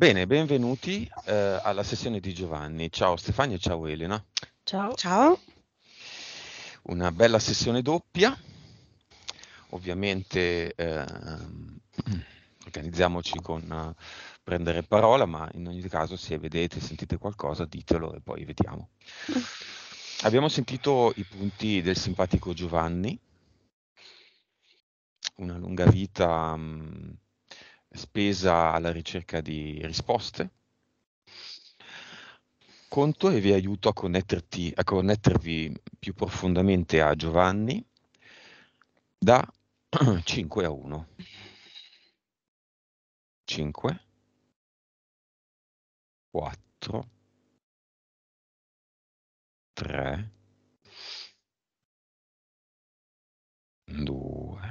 Bene, benvenuti eh, alla sessione di Giovanni. Ciao Stefania, ciao Elena. Ciao. Ciao. Una bella sessione doppia. Ovviamente eh, organizziamoci con uh, prendere parola, ma in ogni caso se vedete, sentite qualcosa, ditelo e poi vediamo. Abbiamo sentito i punti del simpatico Giovanni, una lunga vita... Mh, mm, spesa alla ricerca di risposte, conto e vi aiuto a, a connettervi più profondamente a Giovanni da 5 a 1. 5, 4, 3, 2,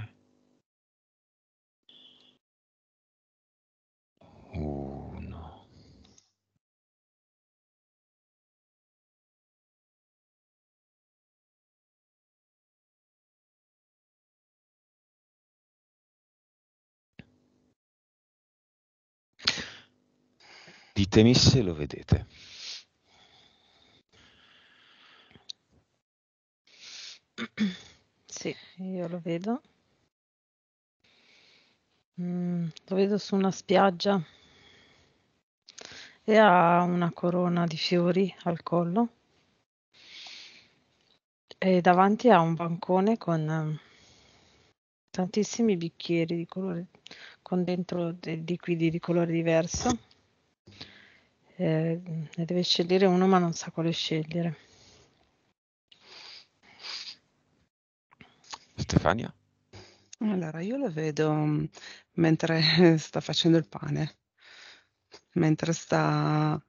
Ditemi se lo vedete. Sì, io lo vedo. Mm, lo vedo su una spiaggia e ha una corona di fiori al collo e davanti ha un bancone con eh, tantissimi bicchieri di colore con dentro dei liquidi di colore diverso eh, ne deve scegliere uno ma non sa quale scegliere. Stefania? Allora, io lo vedo mm, mentre sta facendo il pane, mentre sta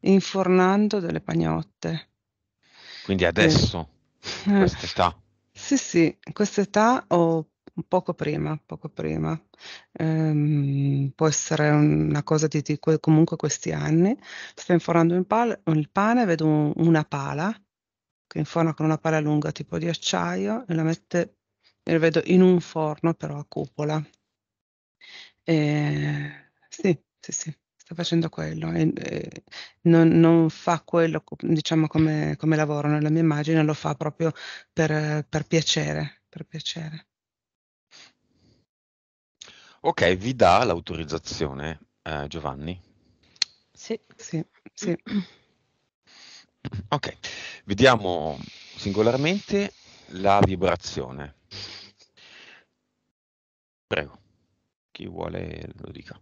infornando delle pagnotte. Quindi adesso, eh. quest'età? Sì, sì, quest'età o Poco prima, poco prima. Ehm, può essere una cosa di, di comunque questi anni. Sto inforando il, pal- il pane, vedo un- una pala che inforna con una pala lunga tipo di acciaio e la mette, e la vedo in un forno però a cupola. E, sì, sì, sì, sta facendo quello. E, e non, non, fa quello, diciamo, come, come lavoro nella mia immagine, lo fa proprio per, per piacere, per piacere. Ok, vi dà l'autorizzazione eh, Giovanni? Sì, sì, sì. Ok, vediamo singolarmente la vibrazione. Prego, chi vuole lo dica.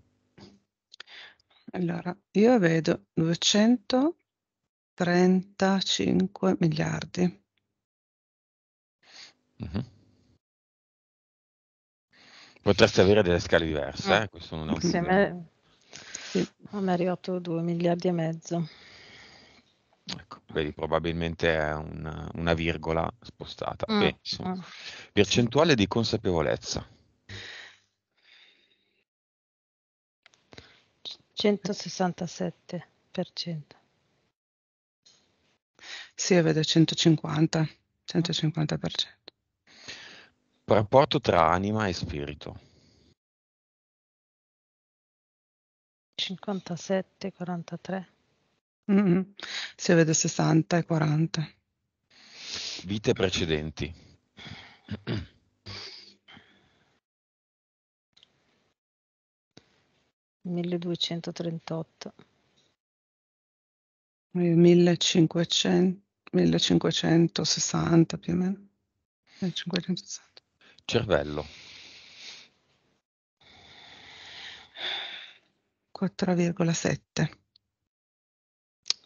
Allora, io vedo 235 miliardi. Mm-hmm potreste avere delle scale diverse, ah. eh? questo non è un sì, a me ah, è arrivato 2 miliardi e mezzo. Ecco, vedi, probabilmente è una, una virgola spostata. Mm, Beh, mm. Percentuale di consapevolezza. 167%. Sì, vedo 150, 150%. Rapporto tra anima e spirito. 57, 43. Mm-hmm. Si vede 60 e 40. Vite precedenti. Milleduecentotrentotto. Millecinquecento, millecinquecentosessanta più o meno. 1560 cervello. Quattro virgola sette.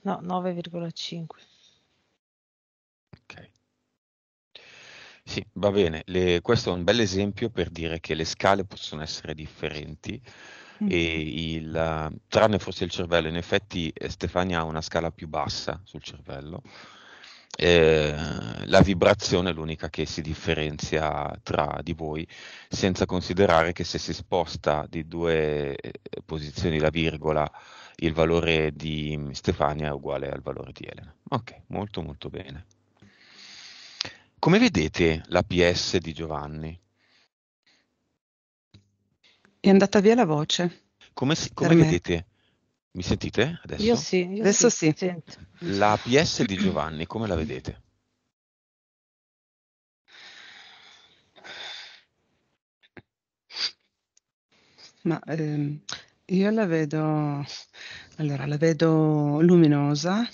No, 9,5. Ok. Sì, va bene. Le, questo è un bel esempio per dire che le scale possono essere differenti. Mm. Il, tranne forse il cervello, in effetti eh, Stefania ha una scala più bassa sul cervello, eh, la vibrazione è l'unica che si differenzia tra di voi, senza considerare che se si sposta di due eh, posizioni la virgola, il valore di Stefania è uguale al valore di Elena. Ok, molto molto bene. Come vedete la PS di Giovanni? È andata via la voce. Come, si, come vedete? Mi sentite adesso? Io sì, io adesso sì. sì. La PS di Giovanni, come la vedete? Ma ehm, io la vedo, allora, la vedo luminosa,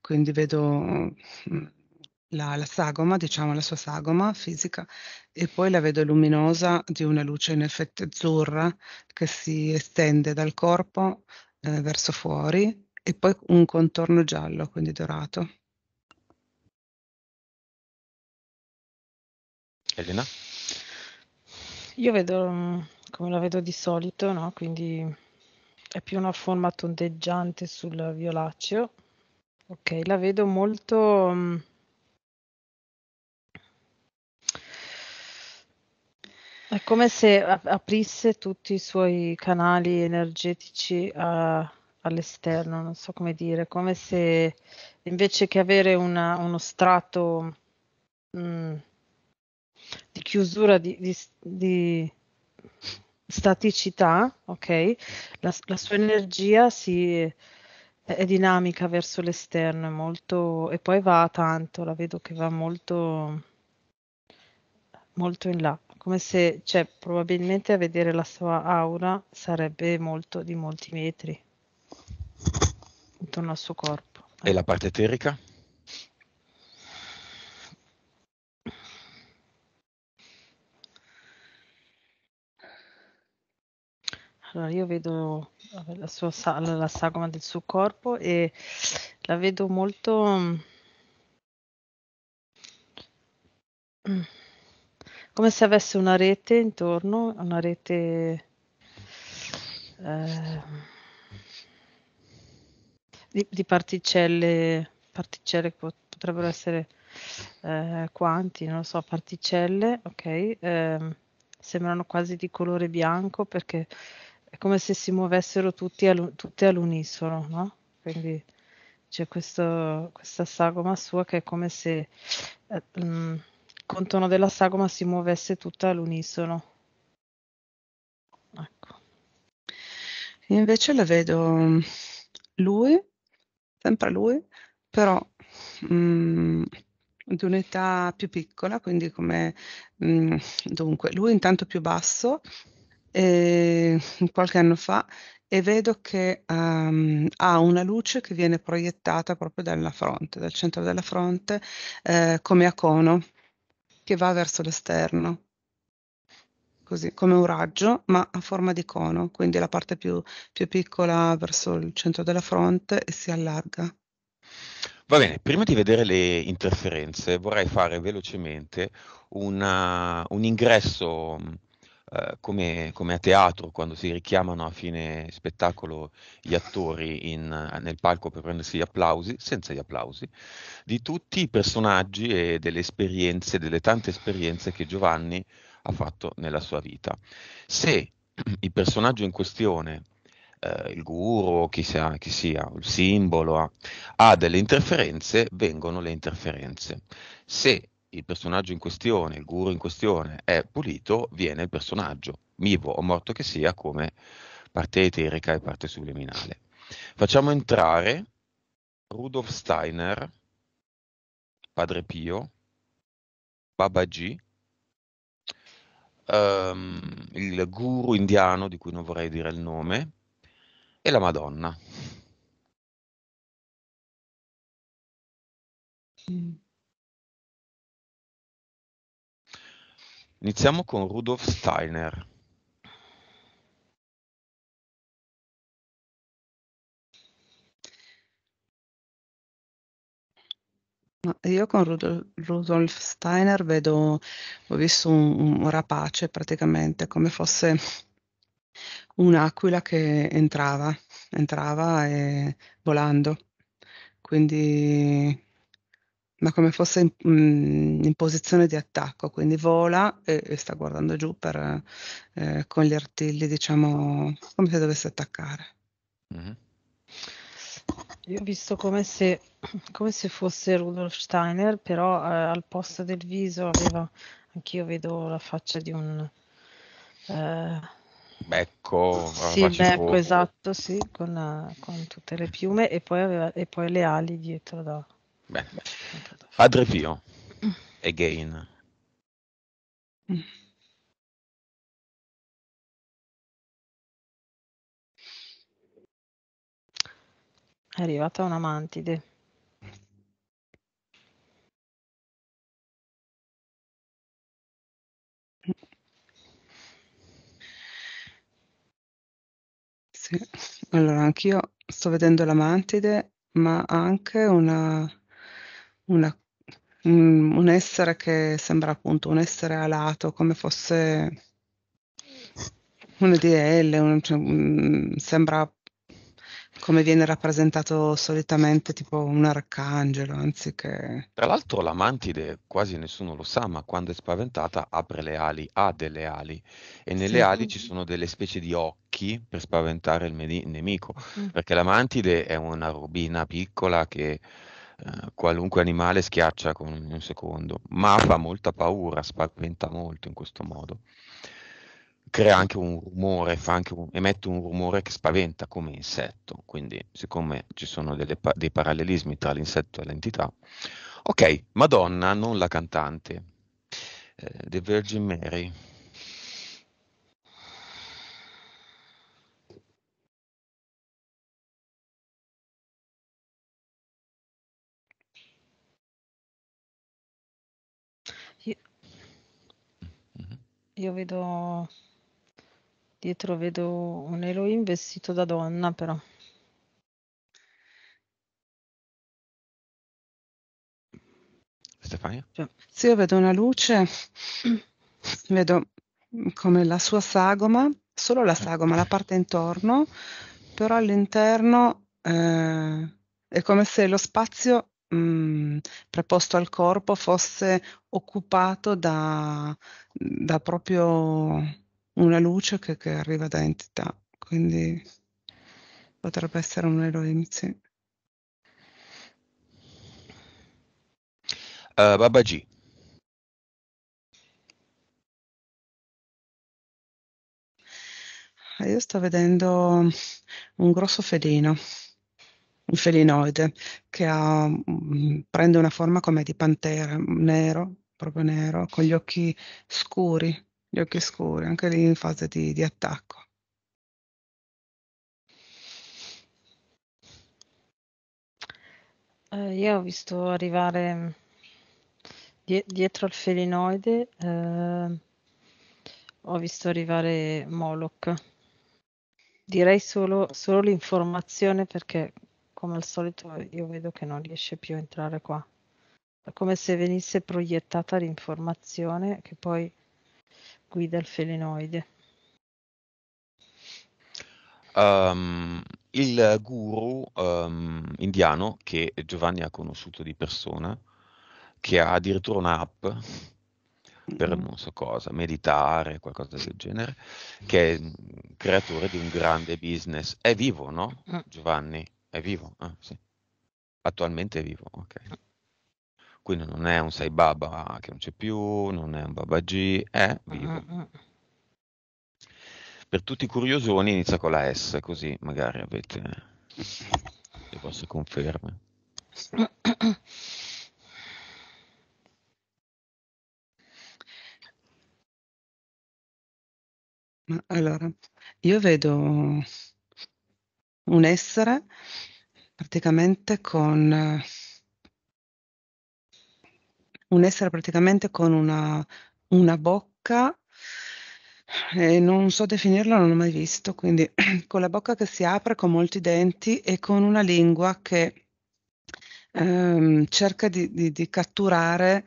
quindi vedo mm, la, la, sagoma, diciamo la sua sagoma fisica, e poi la vedo luminosa di una luce in effetti azzurra che si estende dal corpo eh, verso fuori e poi un contorno giallo, quindi dorato. Elena? Io vedo mm, come la vedo di solito, no? quindi è più una forma tondeggiante sul violaceo. Ok, la vedo molto mm, È come se aprisse tutti i suoi canali energetici a, all'esterno, non so come dire, come se invece che avere una, uno strato mh, mm, di chiusura, di, di, di staticità, ok, la, la sua energia si, è dinamica verso l'esterno, è molto, e poi va tanto, la vedo che va molto, molto in là come se, cioè, probabilmente a vedere la sua aura sarebbe molto di molti metri intorno al suo corpo. E la parte eterica? Allora io vedo la, sua, la sagoma del suo corpo e la vedo molto... Mm come se avesse una rete intorno, una rete... Eh, di, di, particelle, particelle potrebbero essere eh, quanti, non lo so, particelle, ok, eh, sembrano quasi di colore bianco perché è come se si muovessero all, tutte all'unisono, no? Quindi c'è questo, questa sagoma sua che è come se eh, mh, mm, contorno della sagoma si muovesse tutta all'unisono. Ecco. Invece la vedo mm, lui, sempre lui, però mh, mm, di un'età più piccola, quindi come mh, mm, dunque lui intanto più basso e, qualche anno fa e vedo che um, ha una luce che viene proiettata proprio dalla fronte, dal centro della fronte, eh, come a cono che va verso l'esterno, così come un raggio, ma a forma di cono, quindi la parte più, più piccola verso il centro della fronte e si allarga. Va bene, prima di vedere le interferenze vorrei fare velocemente una, un ingresso eh, come, come, a teatro, quando si richiamano a fine spettacolo gli attori in, nel palco per prendersi gli applausi, senza gli applausi, di tutti i personaggi e delle esperienze, delle tante esperienze che Giovanni ha fatto nella sua vita. Se il personaggio in questione Uh, il guru, chi sia, chi sia il simbolo, ha, ha, delle interferenze, vengono le interferenze. Se il personaggio in questione, il guru in questione è pulito, viene il personaggio, vivo o morto che sia, come parte eterica e parte subliminale. Facciamo entrare Rudolf Steiner, Padre Pio, Babaji, um, ehm, il guru indiano di cui non vorrei dire il nome, e la Madonna. Mm. Iniziamo con Rudolf Steiner. Io con Rudolf Steiner vedo, ho visto un, un rapace praticamente, come fosse un'aquila che entrava, entrava e, volando. Quindi ma come fosse in, mm, in, posizione di attacco, quindi vola e, e sta guardando giù per, eh, con gli artigli, diciamo, come se dovesse attaccare. Mm-hmm. Io ho visto come se, come se, fosse Rudolf Steiner, però eh, al posto del viso aveva, anch'io vedo la faccia di un... Eh, becco, sì, becco esatto, sì, con, eh, con, tutte le piume e poi, aveva, e poi le ali dietro da... Bene. Padre Pio, again. Mm. Mm. È arrivata una mantide. Sì, allora anch'io sto vedendo la mantide, ma anche una una, un, un essere che sembra appunto un essere alato, come fosse un EDL, un, cioè, un, sembra come viene rappresentato solitamente tipo un arcangelo anziché... Tra l'altro la mantide quasi nessuno lo sa, ma quando è spaventata apre le ali, ha delle ali e nelle sì. ali ci sono delle specie di occhi per spaventare il nemico, mm. perché la mantide è una robina piccola che eh, qualunque animale schiaccia con un secondo, ma fa molta paura, spaventa molto in questo modo. Crea anche un rumore, anche un, emette un rumore che spaventa come insetto, quindi siccome ci sono delle, dei parallelismi tra l'insetto e l'entità, ok, Madonna, non la cantante, eh, The Virgin Mary. Io vedo dietro vedo un Elohim vestito da donna però. Stefania? Cioè, sì, io vedo una luce, vedo come la sua sagoma, solo la sagoma, la parte intorno, però all'interno eh, è come se lo spazio mhmm, preposto al corpo fosse occupato da da proprio una luce che che arriva da entità, quindi potrebbe essere un Elohim, sì. Uhm, eh, Babaji. Ah, io sto vedendo un grosso felino un felinoide che ha, mm, prende una forma come di pantera, nero, proprio nero, con gli occhi scuri, gli occhi scuri, anche lì in fase di, di attacco. Eh, io ho visto arrivare mm, die dietro al felinoide, eh, ho visto arrivare Moloch. Direi solo, solo l'informazione perché come al solito io vedo che non riesce più a entrare qua. È come se venisse proiettata l'informazione che poi guida il felinoide. Um, il guru um, indiano che Giovanni ha conosciuto di persona, che ha addirittura un'app per mm-hmm. non so cosa, meditare, qualcosa del genere, che è creatore di un grande business. È vivo, no, mm. Giovanni? È vivo, ah, sì. Attualmente è vivo, ok. Quindi non è un Sai Baba che non c'è più, non è un Baba G, è vivo. Mm, mm, mm. Per tutti i curiosoni inizia con la S, così magari avete le vostre conferme. allora, io vedo un essere praticamente con un essere praticamente con una, una bocca e non so definirlo, non l'ho mai visto, quindi con la bocca che si apre, con molti denti e con una lingua che ehm, cerca di, di, di, catturare,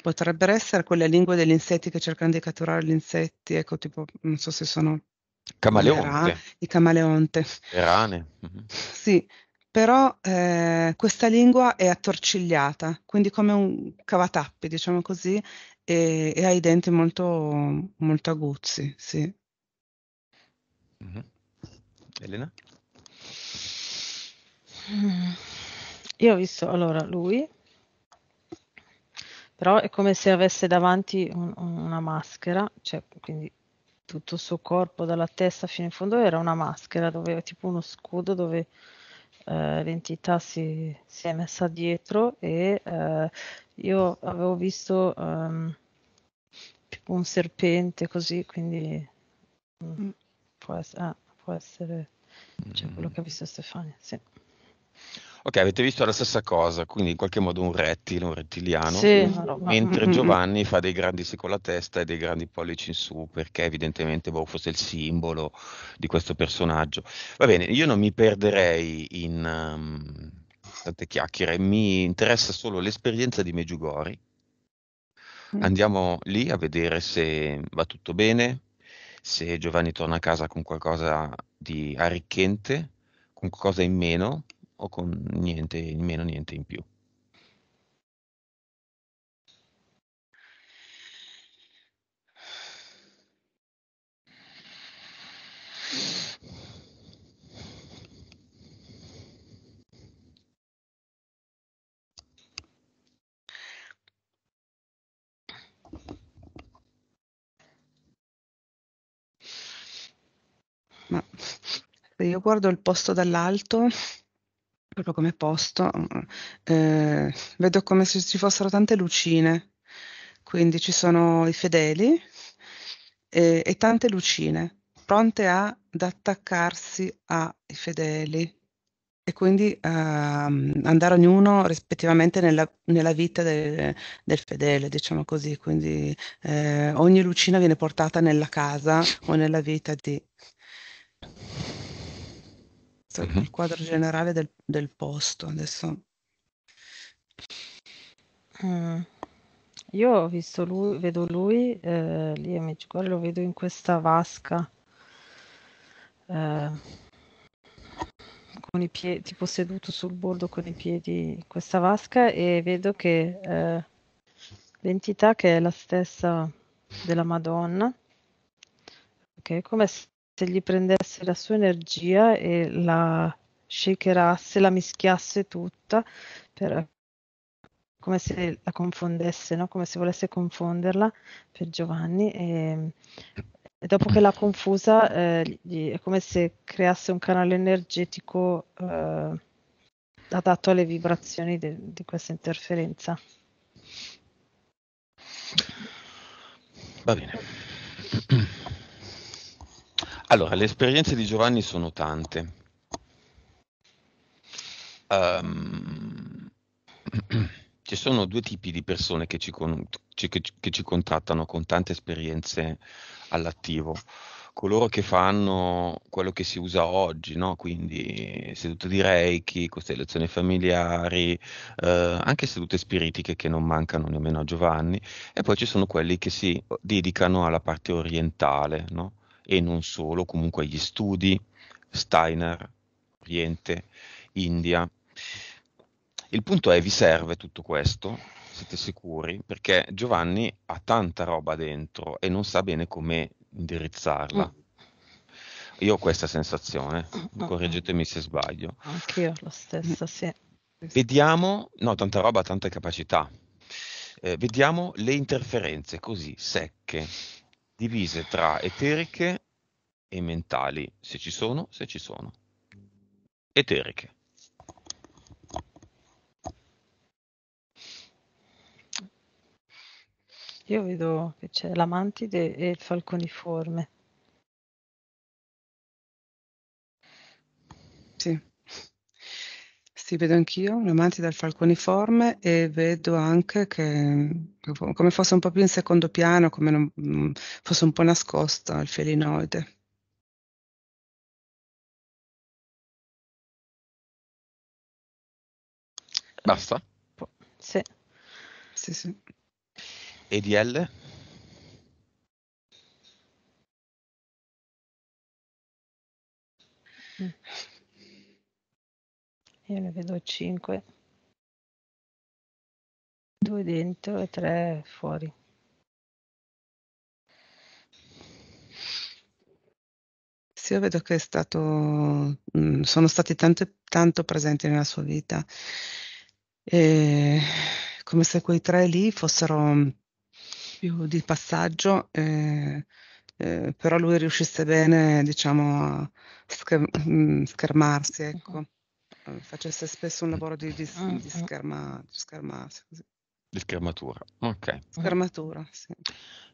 potrebbero essere quelle lingue degli insetti che cercano di catturare gli insetti, ecco tipo, non so se sono Camaleonte. Ra- di camaleonte. Le rane. Mm-hmm. Sì, però eh, questa lingua è attorcigliata, quindi come un cavatappi, diciamo così, e, e ha i denti molto, molto aguzzi, sì. Mm-hmm. Elena? Io ho visto, allora, lui, però è come se avesse davanti un, una maschera, cioè, quindi tutto il suo corpo dalla testa fino in fondo era una maschera, dove, tipo uno scudo dove eh, l'entità si, si, è messa dietro e eh, io avevo visto um, un serpente così, quindi mm. mm. può, essere, ah, può essere cioè, quello mm. che ha visto Stefania. Sì. Ok, avete visto la stessa cosa, quindi in qualche modo un rettile, un rettiliano, sì, mentre no. Giovanni fa dei grandi sì con la testa e dei grandi pollici in su, perché evidentemente boh, fosse il simbolo di questo personaggio. Va bene, io non mi perderei in um, tante chiacchiere, mi interessa solo l'esperienza di Meggiugori. Mm. Andiamo lì a vedere se va tutto bene, se Giovanni torna a casa con qualcosa di arricchente, con qualcosa in meno o con niente in meno, niente in più. Ma se io guardo il posto dall'alto, proprio come posto, eh, vedo come se ci fossero tante lucine, quindi ci sono i fedeli e, e tante lucine pronte ad attaccarsi ai fedeli e quindi a ehm, andare ognuno rispettivamente nella, nella vita de, del fedele, diciamo così, quindi eh, ogni lucina viene portata nella casa o nella vita di uh-huh. il mhm. quadro generale del, del posto. Adesso... Mm. Io ho visto lui, vedo lui, eh, lì amici, qua lo vedo in questa vasca. Eh, con i piedi, tipo seduto sul bordo con i piedi in questa vasca e vedo che eh, l'entità che è la stessa della Madonna, ok, come se se gli prendesse la sua energia e la shakerasse, la mischiasse tutta, per, come se la confondesse, no? come se volesse confonderla per Giovanni. E, e dopo che l'ha confusa, eh, gli, è come se creasse un canale energetico eh, adatto alle vibrazioni de, di questa interferenza. Va bene. Allora, le esperienze di Giovanni sono tante. Um, ci sono due tipi di persone che ci, con, ci, che, che ci contattano con tante esperienze all'attivo. Coloro che fanno quello che si usa oggi, no? quindi sedute di Reiki, costellazioni familiari, eh, anche sedute spiritiche che non mancano nemmeno a Giovanni, e poi ci sono quelli che si dedicano alla parte orientale, no? e non solo, comunque gli studi, Steiner, Oriente, India. Il punto è, vi serve tutto questo? Siete sicuri? Perché Giovanni ha tanta roba dentro e non sa bene come indirizzarla. Mm. Io ho questa sensazione, mm. Mm. correggetemi se sbaglio. Anch'io lo stesso, sì. Vediamo, no, tanta roba, tante capacità. Eh, vediamo le interferenze così secche divise tra eteriche e mentali, se ci sono, se ci sono. Eteriche. Io vedo che c'è la mantide e il falconiforme. Sì, vedo anch'io un amante del falconiforme e vedo anche che come fosse un po' più in secondo piano, come non, fosse un po' nascosta il felinoide. Basta? Sì. Sì, sì. E di L? Mm io ne vedo 5 2 dentro e 3 fuori Sì, io vedo che è stato, mm, sono stati tanto, tanto presenti nella sua vita, e come se quei tre lì fossero mm, più di passaggio, eh, eh, però lui riuscisse bene, diciamo, a scher- mh, mm, schermarsi, ecco. ecco. Mm. facesse spesso un mm. lavoro di, di, mm, di, scherma, di schermarsi. Di schermatura, ok. Schermatura, sì.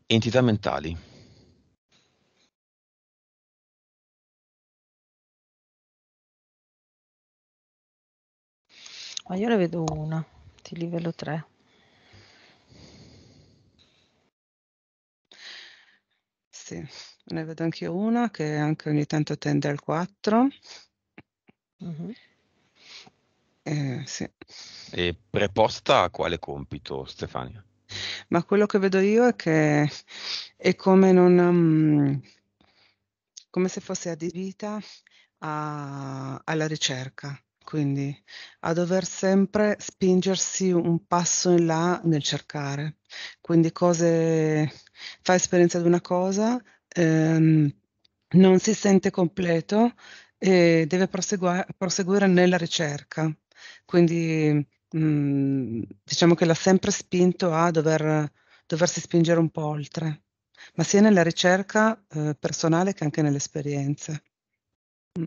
Entità mentali. Ma io ne vedo una di livello 3. Sì, ne vedo anche una che anche ogni tanto tende al 4. Mm-hmm. Eh, sì. E preposta a quale compito, Stefania? Ma quello che vedo io è che è come, non, um, come se fosse adibita a, alla ricerca, quindi a dover sempre spingersi un passo in là nel cercare. Quindi cose, fa esperienza di una cosa, ehm, non si sente completo e deve proseguire nella ricerca quindi mh, mhmm, diciamo che l'ha sempre spinto a dover, doversi spingere un po' oltre, ma sia nella ricerca eh, personale che anche nelle esperienze. Mm.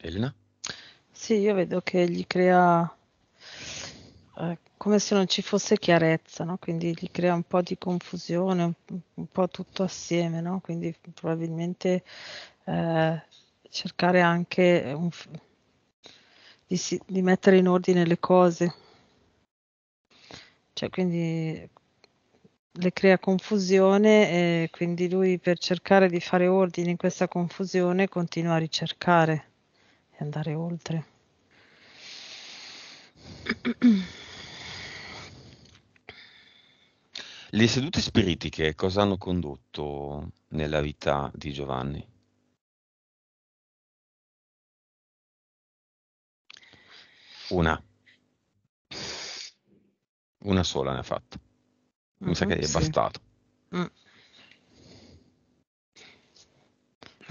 Elena? Sì, io vedo che gli crea eh, come se non ci fosse chiarezza, no? quindi gli crea un po' di confusione, un, un po' tutto assieme, no? quindi probabilmente eh, cercare anche eh, un, di, di, mettere in ordine le cose. Cioè, quindi le crea confusione e quindi lui per cercare di fare ordine in questa confusione continua a ricercare e andare oltre. Le sedute spiritiche cosa hanno condotto nella vita di Giovanni? Una. Una sola ne ha fatta. Mi uh-huh, sa mm-hmm, che gli è sì. bastato. Mm.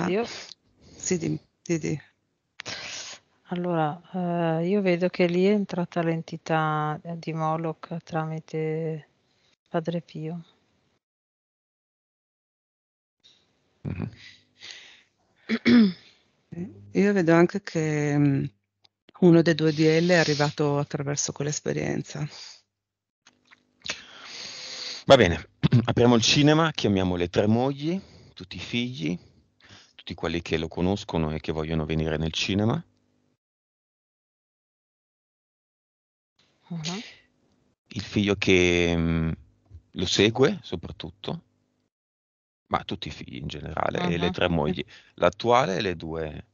Io? Sì, dimmi. Di, di. Allora, eh, io vedo che lì è entrata l'entità di Moloch tramite Padre Pio. Mm-hmm. Io vedo anche che mm, uno dei due DL è arrivato attraverso quell'esperienza. Va bene, apriamo il cinema, chiamiamo le tre mogli, tutti i figli, tutti quelli che lo conoscono e che vogliono venire nel cinema. Uh-huh. Il figlio che mh, mm, lo segue soprattutto, ma tutti i figli in generale, uh-huh. e le uh-huh. tre mogli, l'attuale e le due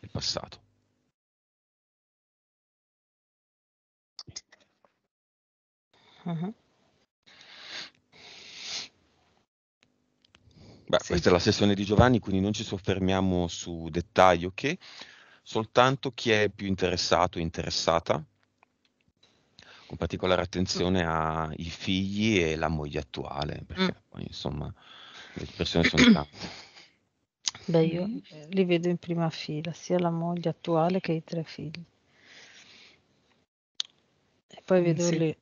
del passato. Uh-huh. Beh, sì. questa è la sessione di Giovanni, quindi non ci soffermiamo su dettagli, ok? Soltanto chi è più interessato o interessata, con particolare attenzione mm. ai figli e la moglie attuale, perché mm. poi insomma le persone sono tante. Beh, io li vedo in prima fila, sia la moglie attuale che i tre figli. E poi mm, vedo sì. le,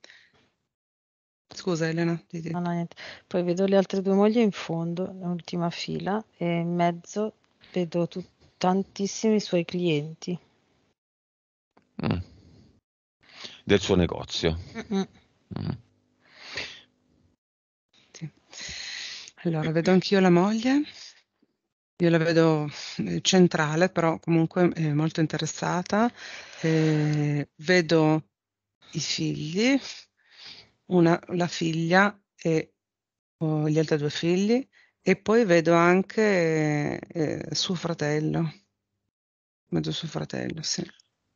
Scusa Elena, ti, ti. No, no, Poi vedo le altre due mogli in fondo, l'ultima fila, e in mezzo vedo tu- tantissimi suoi clienti. Mm. Del suo negozio. Mm. Sì. Allora, vedo anch'io la moglie. Io la vedo eh, centrale, però comunque è eh, molto interessata. Eh, vedo i figli, una, la figlia e oh, gli altri due figli e poi vedo anche eh, suo fratello, vedo suo fratello, sì.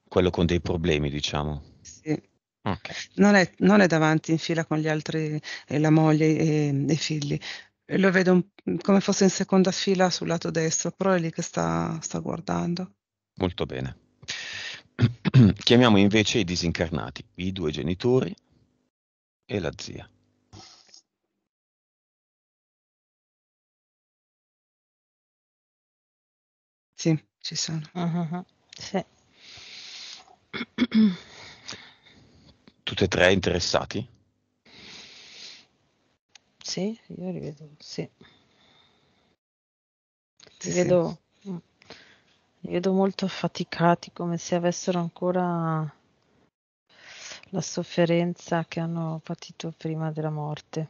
Quello con dei problemi, diciamo. Sì. Okay. Non, è, non, è, davanti in fila con gli altri, eh, la moglie e i figli. Lo vedo un, come fosse in seconda fila sul lato destro, però è lì che sta, sta guardando. Molto bene. Chiamiamo invece i disincarnati, i due genitori, e la zia. Sì, ci sono. ah ah sì. Tutte e tre interessati? Sì, io li vedo, sì. Li sì. vedo, mm, li vedo molto affaticati, come se avessero ancora la sofferenza che hanno patito prima della morte.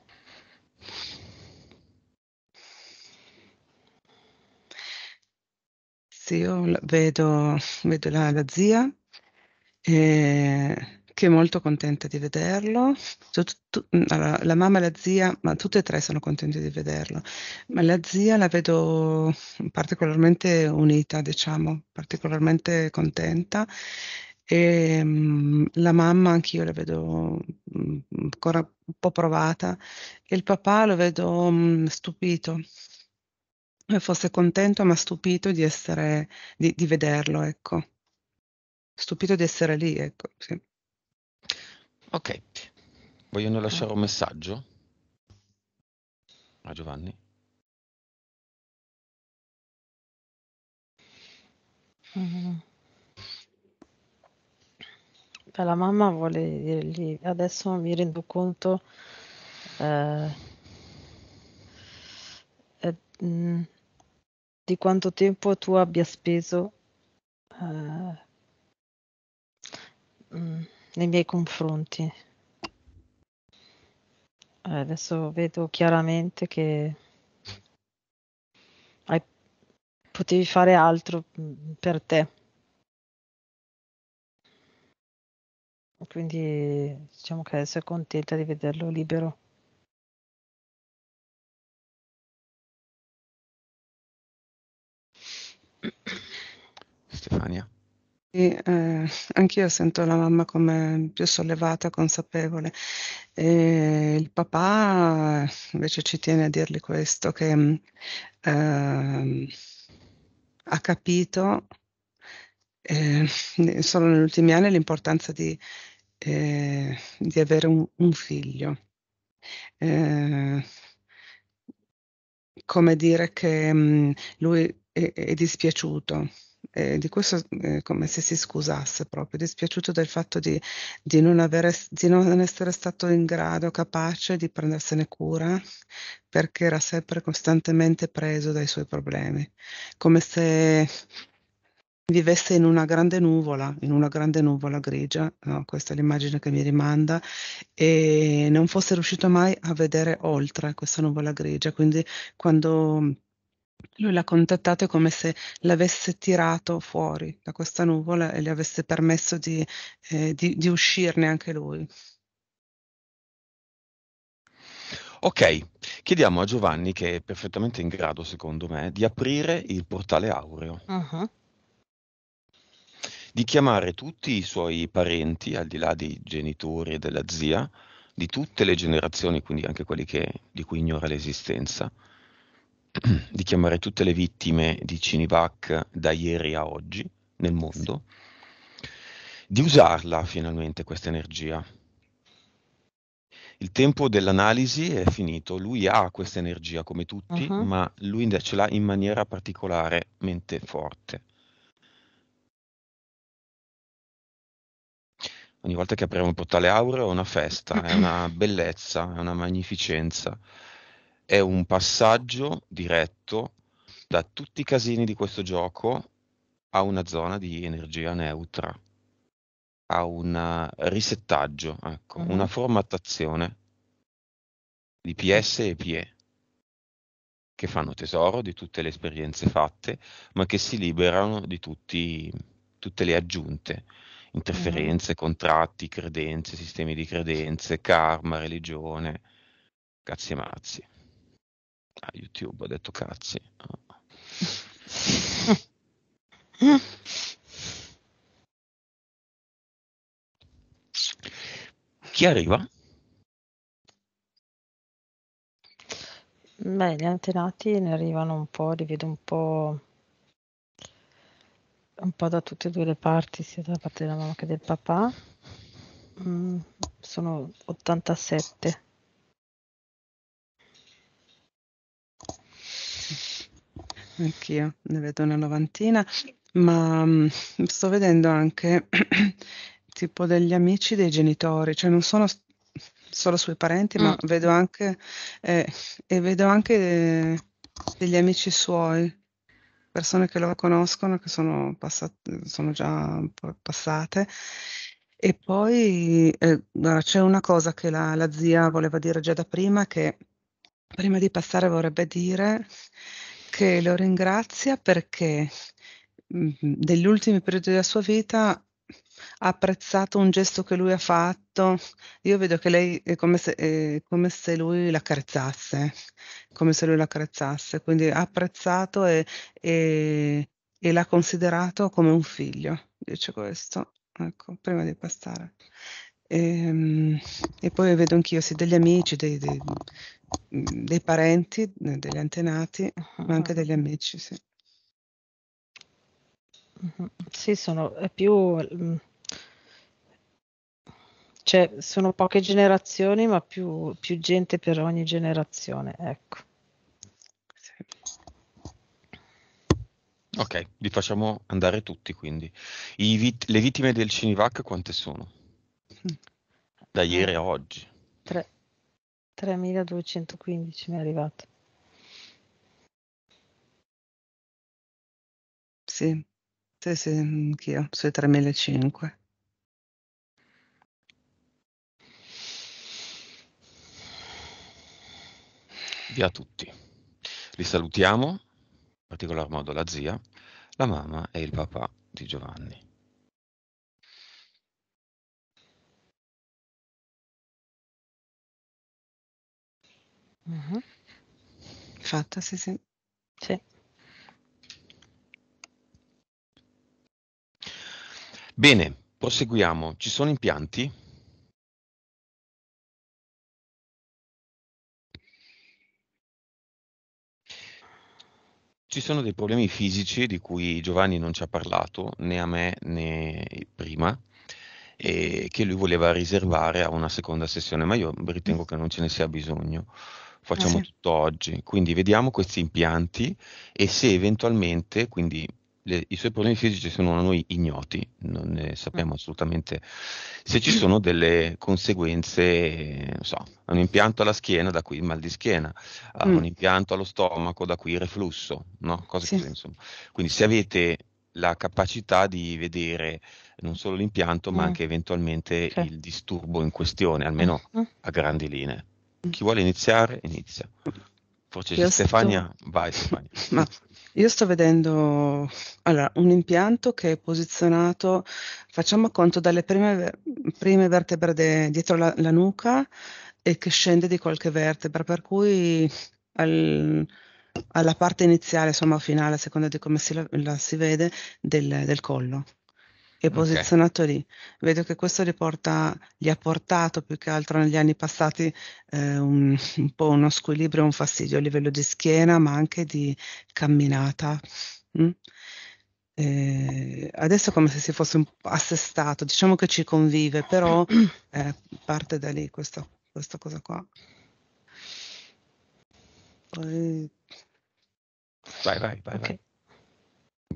Sì, io vedo, vedo la, la zia eh, che è molto contenta di vederlo. Tut, tu, allora, la mamma e la zia, ma tutte e tre sono contenti di vederlo, ma la zia la vedo particolarmente unita, diciamo, particolarmente contenta e mh, mm, la mamma, anch'io la vedo mh, mm, ancora un po' provata, e il papà lo vedo mh, mm, stupito, fosse contento ma stupito di essere, di, di vederlo, ecco. Stupito di essere lì, ecco, sì. Ok, vogliono ecco. lasciare un messaggio a Giovanni? Mm-hmm. Beh, cioè, la mamma vuole dirgli: "Adesso mi rendo conto" eh, ehm, mhmm, "di quanto tempo tu abbia speso" ehm "nei miei confronti". Eh, adesso vedo chiaramente che hai potevi fare altro, mm, per te. Quindi diciamo che adesso è contenta di vederlo libero. Stefania. Sì, eh, anch'io sento la mamma come più sollevata, consapevole. E il papà invece ci tiene a dirgli questo, che eh, ha capito eh, solo negli ultimi anni l'importanza di eh, di avere un, un figlio. Eh, come dire che mh, mhmm, lui è, è dispiaciuto. Eh, di questo eh, come se si scusasse proprio, dispiaciuto del fatto di, di, non avere, di non essere stato in grado, capace di prendersene cura, perché era sempre costantemente preso dai suoi problemi, come se vivesse in una grande nuvola, in una grande nuvola grigia, no? questa è l'immagine che mi rimanda, e non fosse riuscito mai a vedere oltre questa nuvola grigia, quindi quando lui l'ha contattato è come se l'avesse tirato fuori da questa nuvola e le avesse permesso di, eh, di, di uscirne anche lui. Ok, chiediamo a Giovanni, che è perfettamente in grado, secondo me, di aprire il portale aureo. Uh-huh di chiamare tutti i suoi parenti, al di là dei genitori e della zia, di tutte le generazioni, quindi anche quelli che, di cui ignora l'esistenza, di chiamare tutte le vittime di Cinivac da ieri a oggi nel mondo, di usarla finalmente questa energia. Il tempo dell'analisi è finito, lui ha questa energia come tutti, uh-huh. ma lui ce l'ha in maniera particolarmente forte. ogni volta che apriamo il portale Aureo è una festa, è una bellezza, è una magnificenza, è un passaggio diretto da tutti i casini di questo gioco a una zona di energia neutra, a un eh, risettaggio, ecco, mm-hmm. una formattazione di PS e PE che fanno tesoro di tutte le esperienze fatte, ma che si liberano di tutti, tutte le aggiunte interferenze, contratti, credenze, sistemi di credenze, karma, religione, cazzi e mazzi. Ah, YouTube ha detto cazzi. Oh. Chi arriva? Beh, gli antenati ne arrivano un po', li vedo un po' un po' da tutte e due le parti, sia da parte della mamma che del papà. Mm, sono 87. Anch'io ne vedo una novantina, ma mm, sto vedendo anche tipo degli amici dei genitori, cioè non sono solo sui parenti, mm. ma vedo anche, eh, e vedo anche eh, degli amici suoi persone che lo conoscono, che sono, passate, sono già passate. E poi eh, guarda, c'è una cosa che la, la zia voleva dire già da prima, che prima di passare vorrebbe dire che lo ringrazia perché mm, degli ultimi periodi della sua vita ha apprezzato un gesto che lui ha fatto, io vedo che lei è come se, è come se lui l'accarezzasse, come se lui l'accarezzasse, quindi ha apprezzato e, e, e l'ha considerato come un figlio, dice questo, ecco, prima di passare. E, ehm, e poi vedo anch'io sì, degli amici, dei, dei, dei parenti, degli antenati, ma anche ah. degli amici, sì. Sì, sono più cioè, sono poche generazioni, ma più, più gente per ogni generazione, ecco. Ok, li facciamo andare tutti quindi. Vit- le vittime del Cinivac quante sono? Da ieri a oggi. 3.215 mi è arrivato. Sì, sì, sì, anch'io, sui 3.500. via tutti. Li salutiamo, in particolar modo la zia, la mamma e il papà di Giovanni. Mm-hmm. Fatta, sì, sì. sì. Bene, proseguiamo. Ci sono impianti? Ci sono dei problemi fisici di cui Giovanni non ci ha parlato né a me né prima e che lui voleva riservare a una seconda sessione, ma io ritengo che non ce ne sia bisogno. Facciamo ah, sì. tutto oggi, quindi vediamo questi impianti e se eventualmente, quindi le, i suoi problemi fisici sono a noi ignoti, non ne mm. sappiamo assolutamente se ci sono delle conseguenze, non so, a un impianto alla schiena, da qui il mal di schiena, a mm. un impianto allo stomaco, da qui il reflusso, no? cose sì. così insomma. Quindi se avete la capacità di vedere non solo l'impianto, mm. ma anche eventualmente okay. il disturbo in questione, almeno mm. a grandi linee. Mm. Chi vuole iniziare, inizia. Forse c'è io Stefania, sto... vai Stefania. Ma io sto vedendo allora, un impianto che è posizionato, facciamo conto, dalle prime, prime vertebre de, dietro la, la, nuca e che scende di qualche vertebra, per cui al, alla parte iniziale, insomma finale, a seconda di come si la, la si vede, del, del collo è posizionato okay. lì. Vedo che questo gli, porta, gli, ha portato più che altro negli anni passati eh, un, un, po' uno squilibrio, un fastidio a livello di schiena, ma anche di camminata. Mm? Eh, adesso è come se si fosse un po' assestato, diciamo che ci convive, però eh, parte da lì questa, questa cosa qua. Poi... Vai, vai, vai, okay.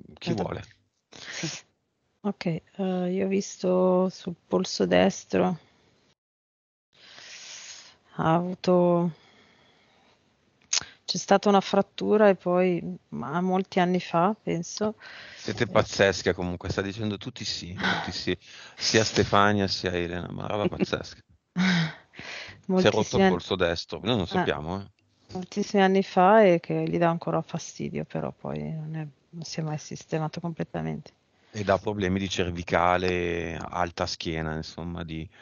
vai. Chi Vado. vuole? Sì. Ok, uh, io ho visto sul polso destro, ha avuto, c'è stata una frattura e poi, ma molti anni fa, penso. Siete pazzesche comunque, sta dicendo tutti sì, tutti sì, sia Stefania sia Elena, ma roba pazzesca. si è rotto il polso destro, noi non ah. sappiamo. Eh, eh. Moltissimi anni fa e che gli dà ancora fastidio, però poi non, è, non si è mai sistemato completamente. Ed ha problemi di cervicale, alta schiena, insomma, di...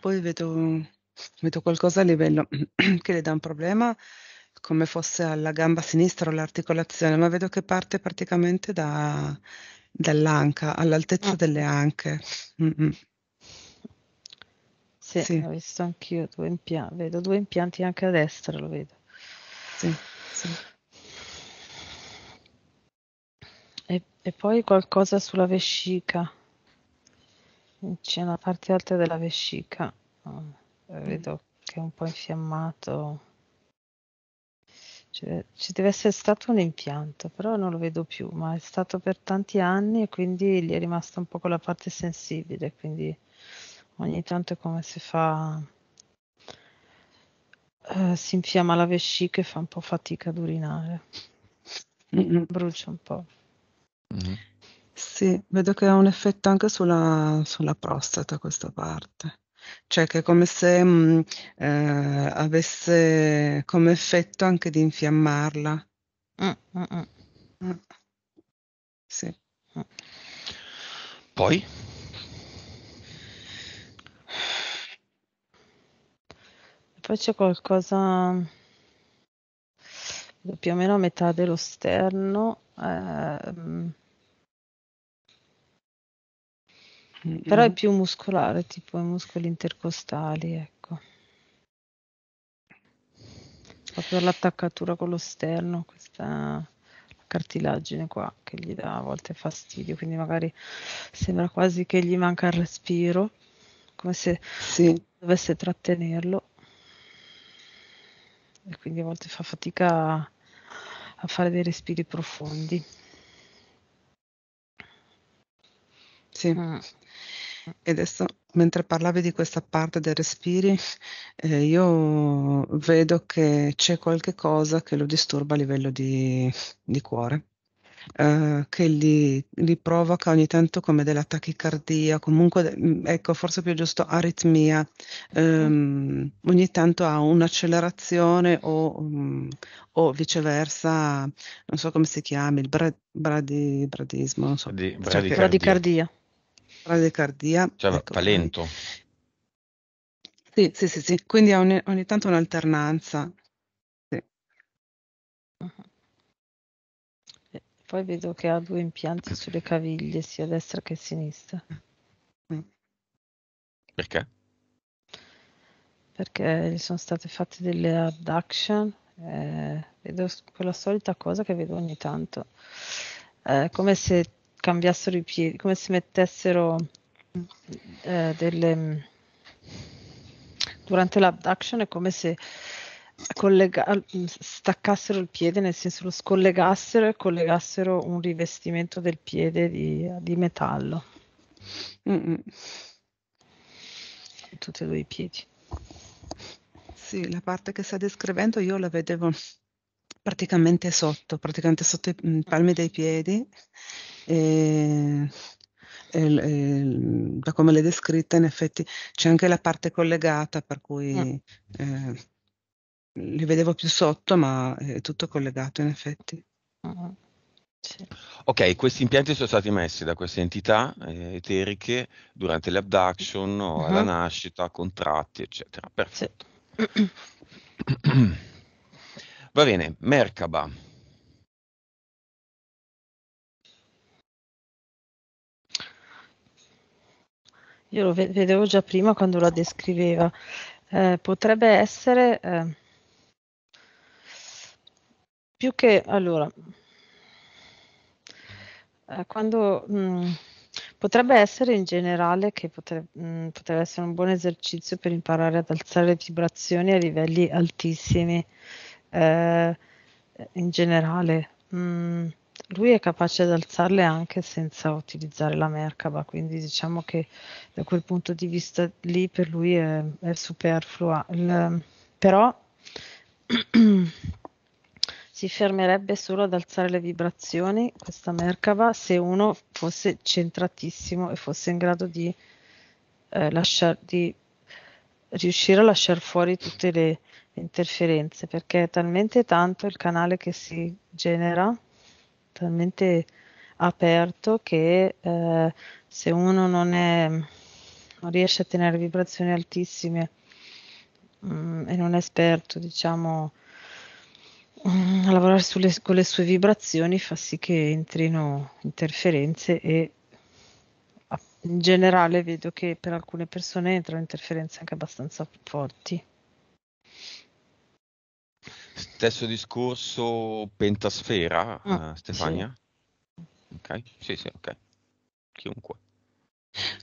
Poi vedo, vedo qualcosa a livello che le dà un problema, come fosse alla gamba sinistra o l'articolazione, ma vedo che parte praticamente da, dall'anca, all'altezza ah. delle anche. Mm-mm. Sì, sì. ho visto anch'io due impianti, vedo due impianti anche a destra, lo vedo. Sì, sì. E, e poi qualcosa sulla vescica. C'è una parte alta della vescica. Oh, vedo che è un po' infiammato. ci deve essere stato un impianto, però non lo vedo più, ma è stato per tanti anni e quindi gli è rimasta un po' quella parte sensibile, quindi ogni tanto è come se fa... Eh, si infiamma la vescica e fa un po' fatica ad urinare. Brucia un po'. Mm-hmm. Sì, vedo che ha un effetto anche sulla sulla prostata questa parte. Cioè che è come se, mhmm, ehm, avesse come effetto anche di infiammarla. Mh, mm, mh-mh. Mh. Mm. Mm. Sì. Poi? Poi c'è qualcosa più o meno a metà dello sterno. Ehm. Però è più muscolare, tipo i muscoli intercostali, ecco. Proprio l'attaccatura con lo sterno, questa cartilagine qua che gli dà a volte fastidio, quindi magari sembra quasi che gli manca il respiro, come se sì. dovesse trattenerlo. E quindi a volte fa fatica a fare dei respiri profondi. Sì. Ah. E adesso, mentre parlavi di questa parte dei respiri, eh, io vedo che c'è qualche cosa che lo disturba a livello di, di cuore. Eh, che li, li, provoca ogni tanto come della tachicardia, comunque mm, ecco forse più giusto aritmia, ehm, ogni tanto ha un'accelerazione o, um, o, viceversa, non so come si chiama, il bra- bradi, bradismo, non so. Di, cioè, bradicardia. Cioè bradicardia. Bradicardia. Cioè ecco, va lento. Sì, sì, sì, sì, quindi ogni, ogni tanto un'alternanza. Sì. Uh-huh. Poi vedo che ha due impianti sulle caviglie, sia a destra che a sinistra. Mm. Perché? Perché gli sono state fatte delle abduction. Eh, vedo quella solita cosa che vedo ogni tanto. Eh, come se cambiassero i piedi, come se mettessero eh, delle... Mm, durante l'abduction è come se collega- mm, staccassero il piede, nel senso lo scollegassero e collegassero un rivestimento del piede di, di metallo. Mm-hmm. Tutti e due i piedi. Sì, la parte che sta descrivendo io la vedevo praticamente sotto, praticamente sotto i mm, palmi dei piedi. E, e, e, da come l'hai descritta, in effetti c'è anche la parte collegata, per cui mm. eh, li vedevo più sotto, ma eh, è tutto collegato in effetti. Uh-huh. Sì. Ok, questi impianti sono stati messi da queste entità eh, eteriche durante le abduction o uh-huh. alla mm-hmm. nascita, contratti, eccetera. Perfetto. Sì. Va bene, Merkaba. Io lo vedevo già prima quando la descriveva. Eh, potrebbe essere eh più che allora, eh, quando mh, mm, potrebbe essere in generale che potrebbe, mh, mm, potrebbe essere un buon esercizio per imparare ad alzare le vibrazioni a livelli altissimi eh, in generale. Mh, mm, lui è capace di alzarle anche senza utilizzare la Merkaba, quindi diciamo che da quel punto di vista lì per lui è, è superflua. Il, però si fermerebbe solo ad alzare le vibrazioni, questa Merkava, se uno fosse centratissimo e fosse in grado di, eh, lasciar, di riuscire a lasciare fuori tutte le interferenze, perché è talmente tanto il canale che si genera, talmente aperto che eh, se uno non, è, non riesce a tenere vibrazioni altissime mh, mm, e non è esperto, diciamo, Mm, lavorare sulle, con le sue vibrazioni fa sì che entrino interferenze e in generale vedo che per alcune persone entrano interferenze anche abbastanza forti. Stesso discorso pentasfera, ah, eh, Stefania? Sì. Ok, sì, sì, ok. Chiunque.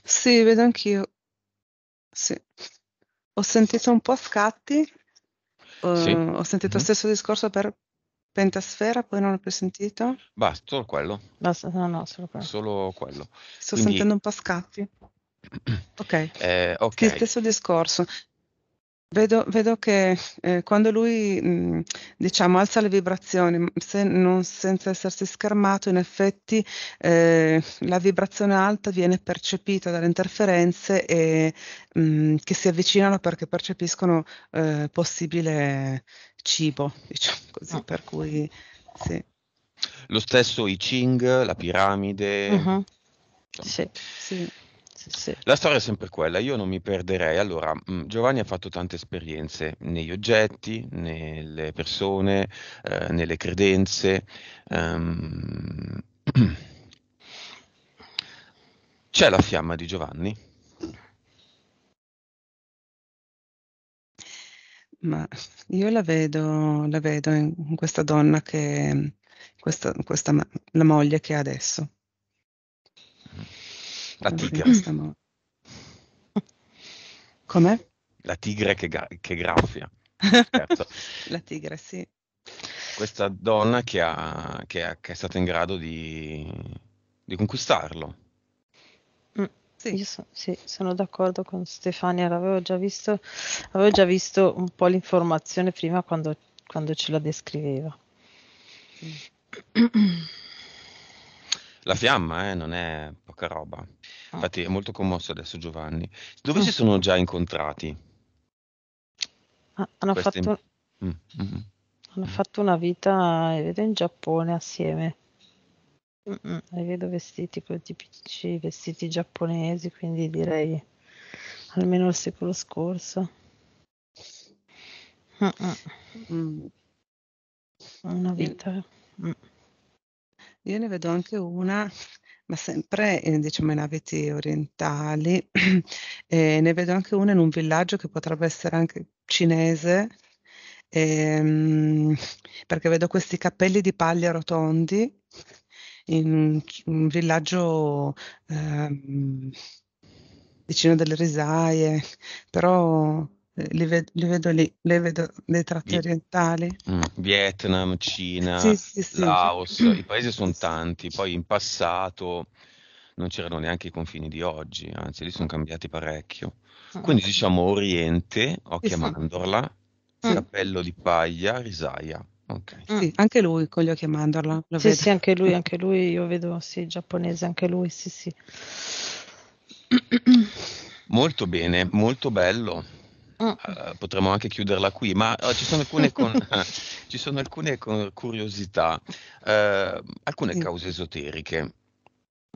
Sì, vedo anch'io. Sì. Ho sentito un po' scatti, Uh, sì. Ho sentito lo mm-hmm. stesso discorso per Pentasfera, poi non l'ho più sentito. Basta, solo quello. Basta, no, no, solo quello. Solo quello. Sto Quindi... sentendo un po' scatti. Ok, eh, okay. stesso discorso. Vedo, vedo che eh, quando lui, mh, mm, diciamo, alza le vibrazioni, se non, senza essersi schermato, in effetti eh, la vibrazione alta viene percepita dalle interferenze e, mh, mm, che si avvicinano perché percepiscono eh, possibile cibo, diciamo così, per cui sì. Lo stesso I Ching, la piramide. Uh-huh. Sì, sì sì, La storia è sempre quella, io non mi perderei. Allora, mm, Giovanni ha fatto tante esperienze negli oggetti, nelle persone, eh, nelle credenze. Um... C'è la fiamma di Giovanni? Ma io la vedo, la vedo in questa donna che, questa, questa, la moglie che ha adesso. La tigre. Com'è? La tigre che, ga- che graffia. La tigre, sì. Questa donna che, ha, che, ha, che è stata in grado di, di conquistarlo. Mm. Sì. So, sì, sono d'accordo con Stefania, l'avevo già visto, avevo già visto un po' l'informazione prima quando, quando ce la descriveva. Mm. la fiamma, eh, non è poca roba. Ah. Infatti è molto commosso adesso Giovanni. Dove si mm. sono già incontrati? Ah, hanno, Queste... fatto... Mm. Mm. hanno fatto... una vita, eh, vedo, in Giappone assieme. Li vedo vestiti con i tipici vestiti giapponesi, quindi direi almeno il secolo scorso. Mm. Una vita. Mm. Io ne vedo anche una, ma sempre, eh, diciamo in abiti orientali, ehm, ne vedo anche una in un villaggio che potrebbe essere anche cinese, ehm, perché vedo questi cappelli di paglia rotondi in un villaggio, ehm, vicino delle risaie, però li, ved- le vedo lì, le vedo le tratte orientali. Mm, Vietnam, Cina, sì, sì, sì. Laos, i paesi sono tanti, poi in passato non c'erano neanche i confini di oggi, anzi lì sono cambiati parecchio. Ah. Quindi diciamo Oriente, occhia a mandorla, mm. cappello di paglia, risaia. Okay. Sì, anche lui con gli occhi a mandorla. sì, vedo. sì, anche lui, eh. anche lui, io vedo, sì, giapponese, anche lui, sì, sì. Molto bene, molto bello. Uh, potremmo anche chiuderla qui, ma uh, ci sono alcune, con, ci sono alcune curiosità, eh, alcune cause esoteriche.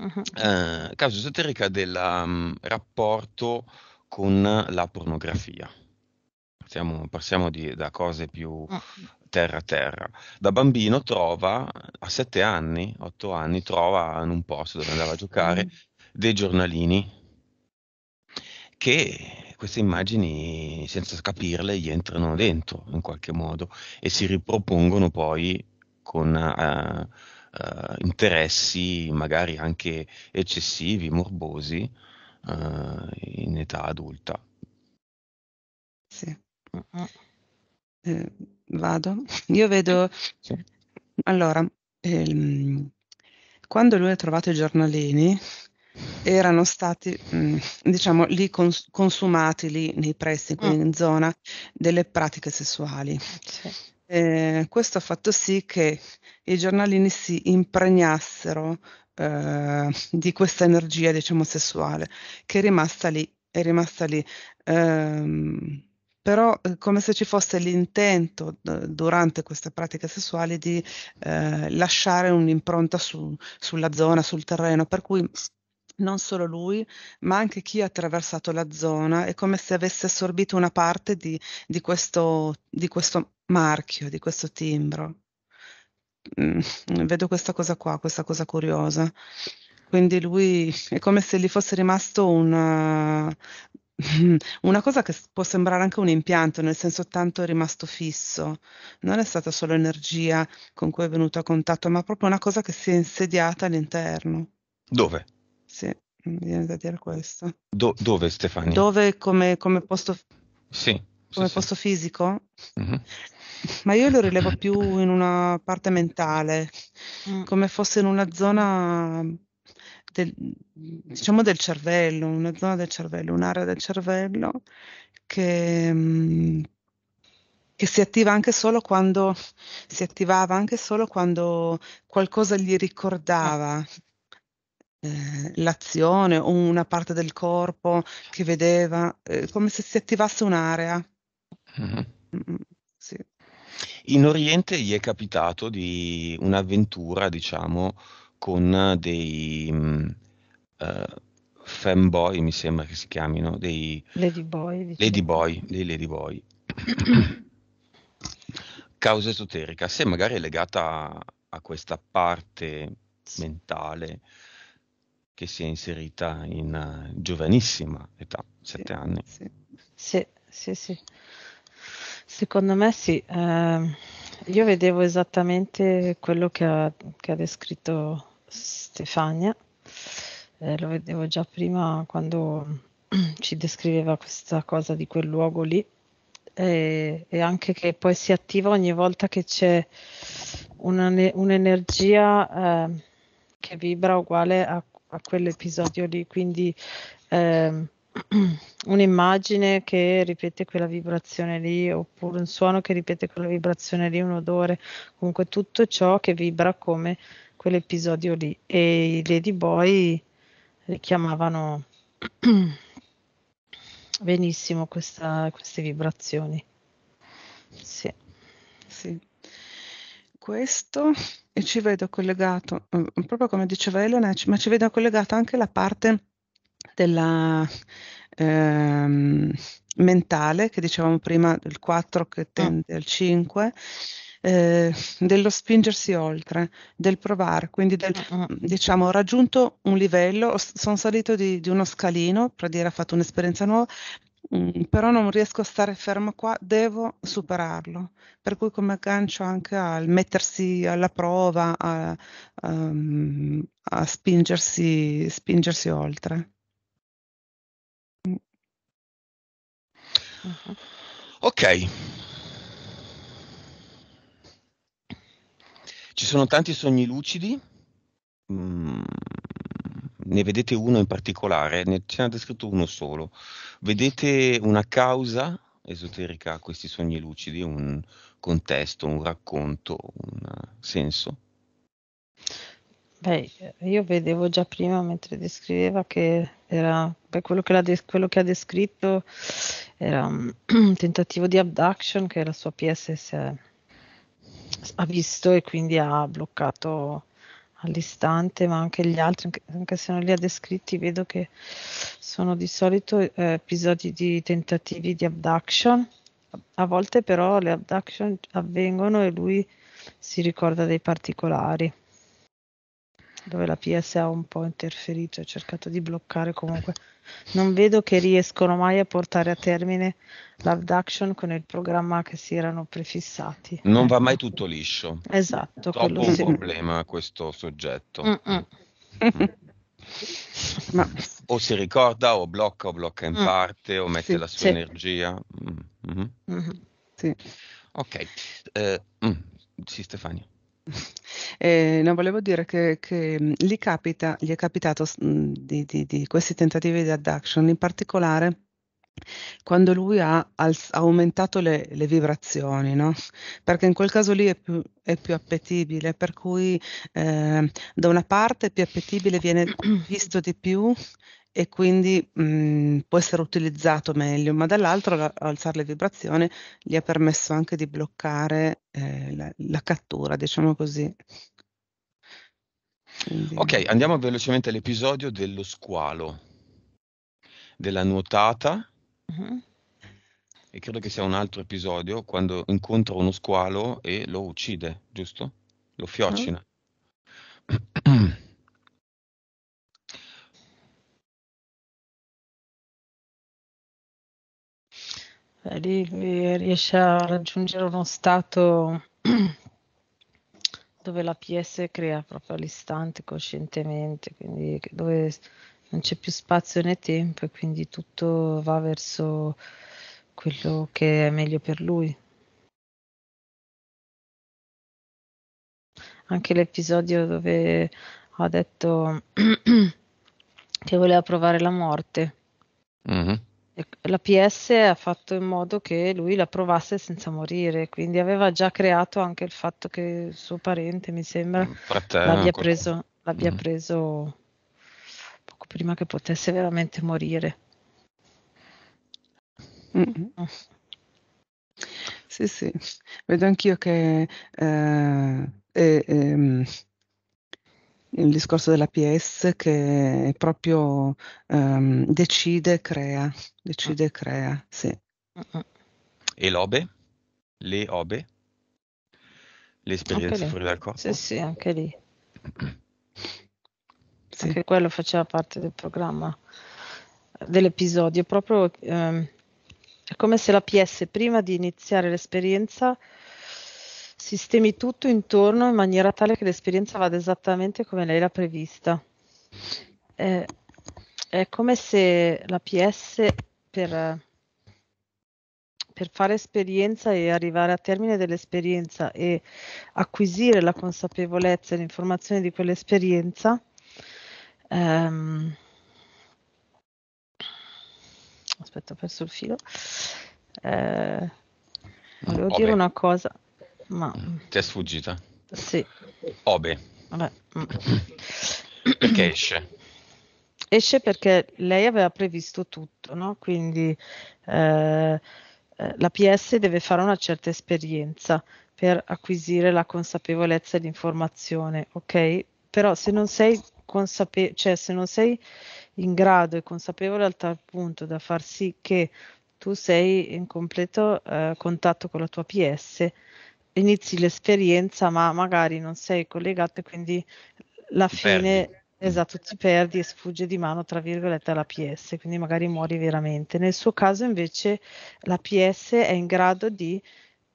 Mm-hmm. causa esoterica del um, rapporto con la pornografia. Partiamo, passiamo di, da cose più mm. terra a terra. Da bambino trova, a sette anni, otto anni, trova in un posto dove andava a giocare dei giornalini che queste immagini, senza capirle, gli entrano dentro in qualche modo e si ripropongono poi con uh, uh, interessi magari anche eccessivi, morbosi, uh, in età adulta. Sì. Eh, vado. Io vedo... Sì. Allora, ehm, quando lui ha trovato i giornalini, erano stati mh, mm, diciamo lì cons- consumati lì nei pressi, quindi mm. in zona, delle pratiche sessuali. Sì. Eh, questo ha fatto sì che i giornalini si impregnassero eh, di questa energia, diciamo, sessuale, che è rimasta lì, è rimasta lì. Ehm, eh, però come se ci fosse l'intento d- durante queste pratiche sessuali di eh, lasciare un'impronta su, sulla zona, sul terreno, per cui non solo lui, ma anche chi ha attraversato la zona, è come se avesse assorbito una parte di, di, questo, di questo, marchio, di questo timbro. Mm, vedo questa cosa qua, questa cosa curiosa. Quindi lui è come se gli fosse rimasto una, eh, una cosa che può sembrare anche un impianto, nel senso tanto è rimasto fisso, non è stata solo energia con cui è venuto a contatto, ma proprio una cosa che si è insediata all'interno. Dove? sì, mm, viene da dire questo. Do, dove Stefania? Dove come, come posto... Sì. Come sì, posto sì. fisico? Mm-hmm. Ma io lo rilevo più in una parte mentale, mm. come fosse in una zona del, diciamo del cervello, una zona del cervello, un'area del cervello che, mm, che, si attiva anche solo quando si attivava anche solo quando qualcosa gli ricordava. Ah. Eh, l'azione o una parte del corpo che vedeva, eh, come se si attivasse un'area. Mm-hmm. Sì. In Oriente gli è capitato di un'avventura, diciamo, con dei uh, mm, eh, fanboy, mi sembra che si chiamino, dei ladyboy, diciamo. lady boy, dei ladyboy. Causa esoterica, se magari è legata a, a questa parte mentale che si è inserita in uh, giovanissima età, sette sì, anni. Sì. sì. sì, sì, Secondo me sì. Uh, io vedevo esattamente quello che ha, che ha descritto Stefania. Eh, lo vedevo già prima quando ci descriveva questa cosa di quel luogo lì e, e anche che poi si attiva ogni volta che c'è una, un'energia eh, che vibra uguale a a quell'episodio lì, quindi ehm, un'immagine che ripete quella vibrazione lì, oppure un suono che ripete quella vibrazione lì, un odore, comunque tutto ciò che vibra come quell'episodio lì. E i Lady Boy richiamavano benissimo questa, queste vibrazioni. Sì. sì questo e ci vedo collegato, eh, proprio come diceva Elena, ma ci vedo collegato anche la parte della ehm, mentale che dicevamo prima del 4 che ah. tende al 5. Eh, dello spingersi oltre, del provare, quindi del, ah, ah. diciamo, ho raggiunto un livello, sono salito di, di, uno scalino, per dire ho fatto un'esperienza nuova, Mm. però non riesco a stare ferma qua, devo superarlo. Per cui come aggancio anche al mettersi alla prova, a, um, a spingersi, spingersi, oltre. Mm. Ok. Ci sono tanti sogni lucidi. Mm ne vedete uno in particolare, ne, ce n'ha descritto uno solo. Vedete una causa esoterica a questi sogni lucidi, un contesto, un racconto, un senso? Beh, io vedevo già prima mentre descriveva che era beh, quello, che des- quello, che ha descritto era un tentativo di abduction che la sua PSS ha visto e quindi ha bloccato all'istante, ma anche gli altri, anche se non li ha descritti, vedo che sono di solito eh, episodi di tentativi di abduction. A volte però le abduction avvengono e lui si ricorda dei particolari dove la PS ha un po' interferito e cercato di bloccare comunque. Non vedo che riescono mai a portare a termine l'abduction con il programma che si erano prefissati. Non va mai tutto liscio. Esatto. È un sì. problema questo soggetto. Mm. Ma... O si ricorda o blocca o blocca in mm. parte o mette sì, la sua sì. energia. Mm. Mm-hmm. Mm-hmm. Sì. Ok. Eh, mm. Sì, Stefania. Eh, no, volevo dire che, che mm, gli, capita, gli è capitato mm, di, di, di questi tentativi di adduction, in particolare quando lui ha, als- aumentato le, le vibrazioni, no? perché in quel caso lì è più, è più appetibile, per cui eh, da una parte è più appetibile, viene visto di più e quindi mh, mm, può essere utilizzato meglio, ma dall'altro la, alzare le vibrazioni gli ha permesso anche di bloccare eh, la, la, cattura, diciamo così. Quindi... Ok, andiamo velocemente all'episodio dello squalo, della nuotata. Uh-huh. E credo che sia un altro episodio quando incontra uno squalo e lo uccide, giusto? Lo fiocina. Uh-huh. Eh, lì eh, riesce a raggiungere uno stato dove la PS crea proprio all'istante coscientemente, quindi dove non c'è più spazio né tempo e quindi tutto va verso quello che è meglio per lui. Anche l'episodio dove ha detto che voleva provare la morte. Mm-hmm la PS ha fatto in modo che lui la provasse senza morire, quindi aveva già creato anche il fatto che il suo parente, mi sembra, Fratello, mm, l'abbia, preso, l'abbia mm. preso, poco prima che potesse veramente morire. Mm. Sì, sì, vedo anch'io che eh, eh, eh, il discorso della PS che proprio um, decide, crea, decide, ah. crea, sì. E l'obe? Le obe? Le esperienze fuori dal corpo? Sì, sì, anche lì. Sì. Anche quello faceva parte del programma, dell'episodio, proprio... Um, è come se la PS prima di iniziare l'esperienza sistemi tutto intorno in maniera tale che l'esperienza vada esattamente come lei l'ha prevista. Eh, è come se la PS per, per fare esperienza e arrivare a termine dell'esperienza e acquisire la consapevolezza e l'informazione di quell'esperienza, ehm, aspetta, ho perso il filo. Eh, volevo Vabbè. dire una cosa. Ma... Mm. Ti è sfuggita? Sì. Obe. Vabbè. Mm. Perché esce? Esce perché lei aveva previsto tutto, no? Quindi eh, eh la PS deve fare una certa esperienza per acquisire la consapevolezza e l'informazione, ok? Però se non sei consapevole, cioè se non sei in grado e consapevole al tal punto da far sì che tu sei in completo eh, contatto con la tua PS, inizi l'esperienza ma magari non sei collegato e quindi la fine perdi. Mm. esatto ti perdi e sfugge di mano tra virgolette alla PS quindi magari muori veramente nel suo caso invece la PS è in grado di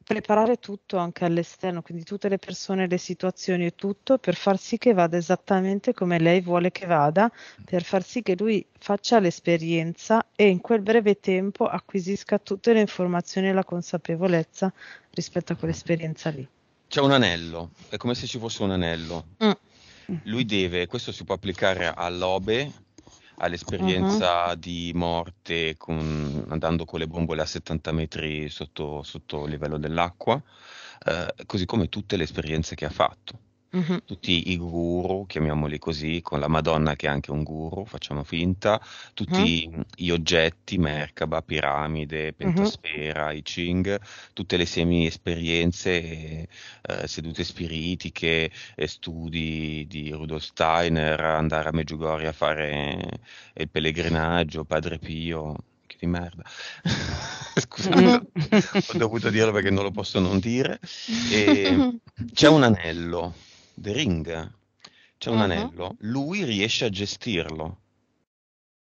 preparare tutto anche all'esterno quindi tutte le persone le situazioni e tutto per far sì che vada esattamente come lei vuole che vada per far sì che lui faccia l'esperienza e in quel breve tempo acquisisca tutte le informazioni e la consapevolezza rispetto a quell'esperienza lì. C'è un anello, è come se ci fosse un anello. Mm. Lui deve, questo si può applicare all'obe, all'esperienza uh-huh. di morte con, andando con le bombole a 70 metri sotto, sotto il livello dell'acqua, eh, così come tutte le esperienze che ha fatto. Uh-huh. Tutti i guru, chiamiamoli così, con la Madonna che è anche un guru, facciamo finta, tutti uh-huh. gli oggetti, Merkaba, piramide, mm-hmm. pentasfera, uh-huh. I Ching, tutte le semi esperienze, eh, sedute spiritiche, eh, studi di Rudolf Steiner, andare a Meggiugorie a fare eh, il pellegrinaggio, Padre Pio, di merda. Scusate, ho dovuto dirlo perché non lo posso non dire. E c'è un anello The Ring, c'è un uh-huh. anello, lui riesce a gestirlo.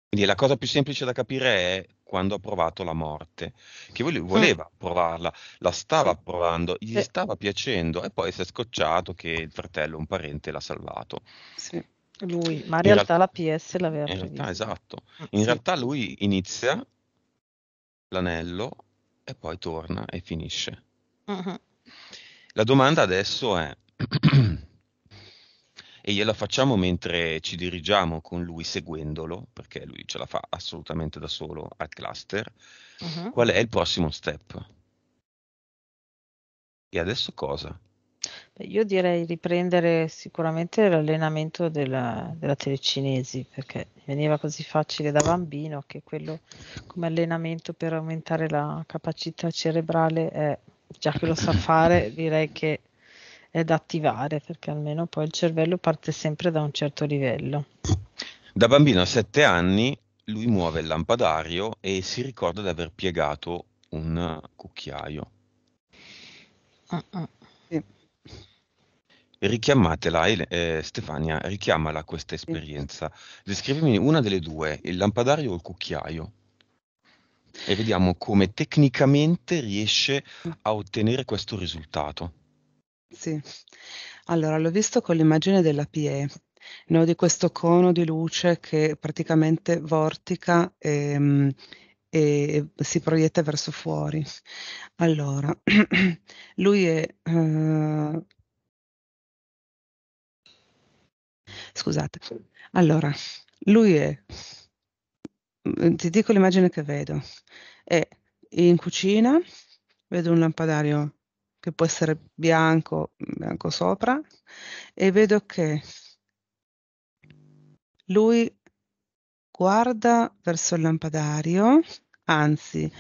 Quindi la cosa più semplice da capire è quando ha provato la morte, che lui mm. voleva mm. provarla, la stava provando, gli sì. stava piacendo e poi si è scocciato che il fratello, un parente, l'ha salvato. Sì. Lui, ma in, in realtà, realtà la PS l'aveva in realtà, Esatto. Mm, in sì. realtà lui inizia l'anello e poi torna e finisce. Uh-huh. La domanda adesso è e gliela facciamo mentre ci dirigiamo con lui seguendolo, perché lui ce la fa assolutamente da solo al cluster. Uh-huh. Qual è il prossimo step? E adesso cosa? Beh, io direi riprendere sicuramente l'allenamento della, della telecinesi perché veniva così facile da bambino che quello come allenamento per aumentare la capacità cerebrale è già che lo sa fare, direi che è da attivare perché almeno poi il cervello parte sempre da un certo livello. Da bambino a sette anni lui muove il lampadario e si ricorda di aver piegato un cucchiaio. Uh-uh. Sì. Richiamatela, eh, Stefania, richiamala questa esperienza. Descrivimi una delle due, il lampadario o il cucchiaio? E vediamo come tecnicamente riesce a ottenere questo risultato. Sì. Allora l'ho visto con l'immagine della PE, no, di questo cono di luce che praticamente vortica, ehm, e si proietta verso fuori. Allora, lui è, uhm Scusate. Allora, lui è mm, ti dico l'immagine che vedo. È in cucina, vedo un lampadario che può essere bianco, bianco sopra, e vedo che lui guarda verso il lampadario, anzi,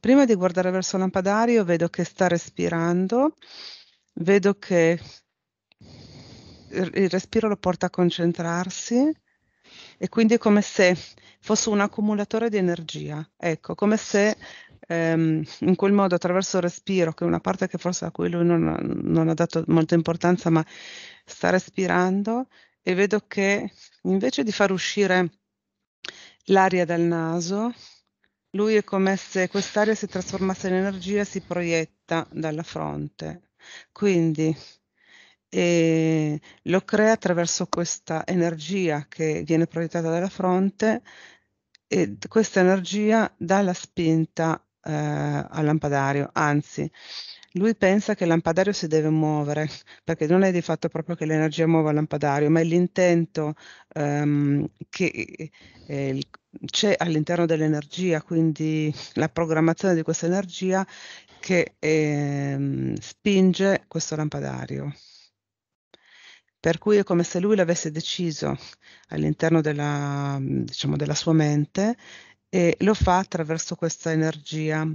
prima di guardare verso il lampadario vedo che sta respirando, vedo che il respiro lo porta a concentrarsi e quindi è come se fosse un accumulatore di energia, ecco, come se ehm, in quel modo attraverso il respiro, che è una parte che forse a cui lui non, non ha dato molta importanza, ma sta respirando e vedo che invece di far uscire l'aria dal naso, lui è come se quest'aria si trasformasse in energia e si proietta dalla fronte. Quindi e lo crea attraverso questa energia che viene proiettata dalla fronte e questa energia dà la spinta eh, al lampadario, anzi lui pensa che il lampadario si deve muovere, perché non è di fatto proprio che l'energia muova il lampadario, ma è l'intento um, che eh, c'è all'interno dell'energia, quindi la programmazione di questa energia che eh, spinge questo lampadario per cui è come se lui l'avesse deciso all'interno della, diciamo, della sua mente e lo fa attraverso questa energia.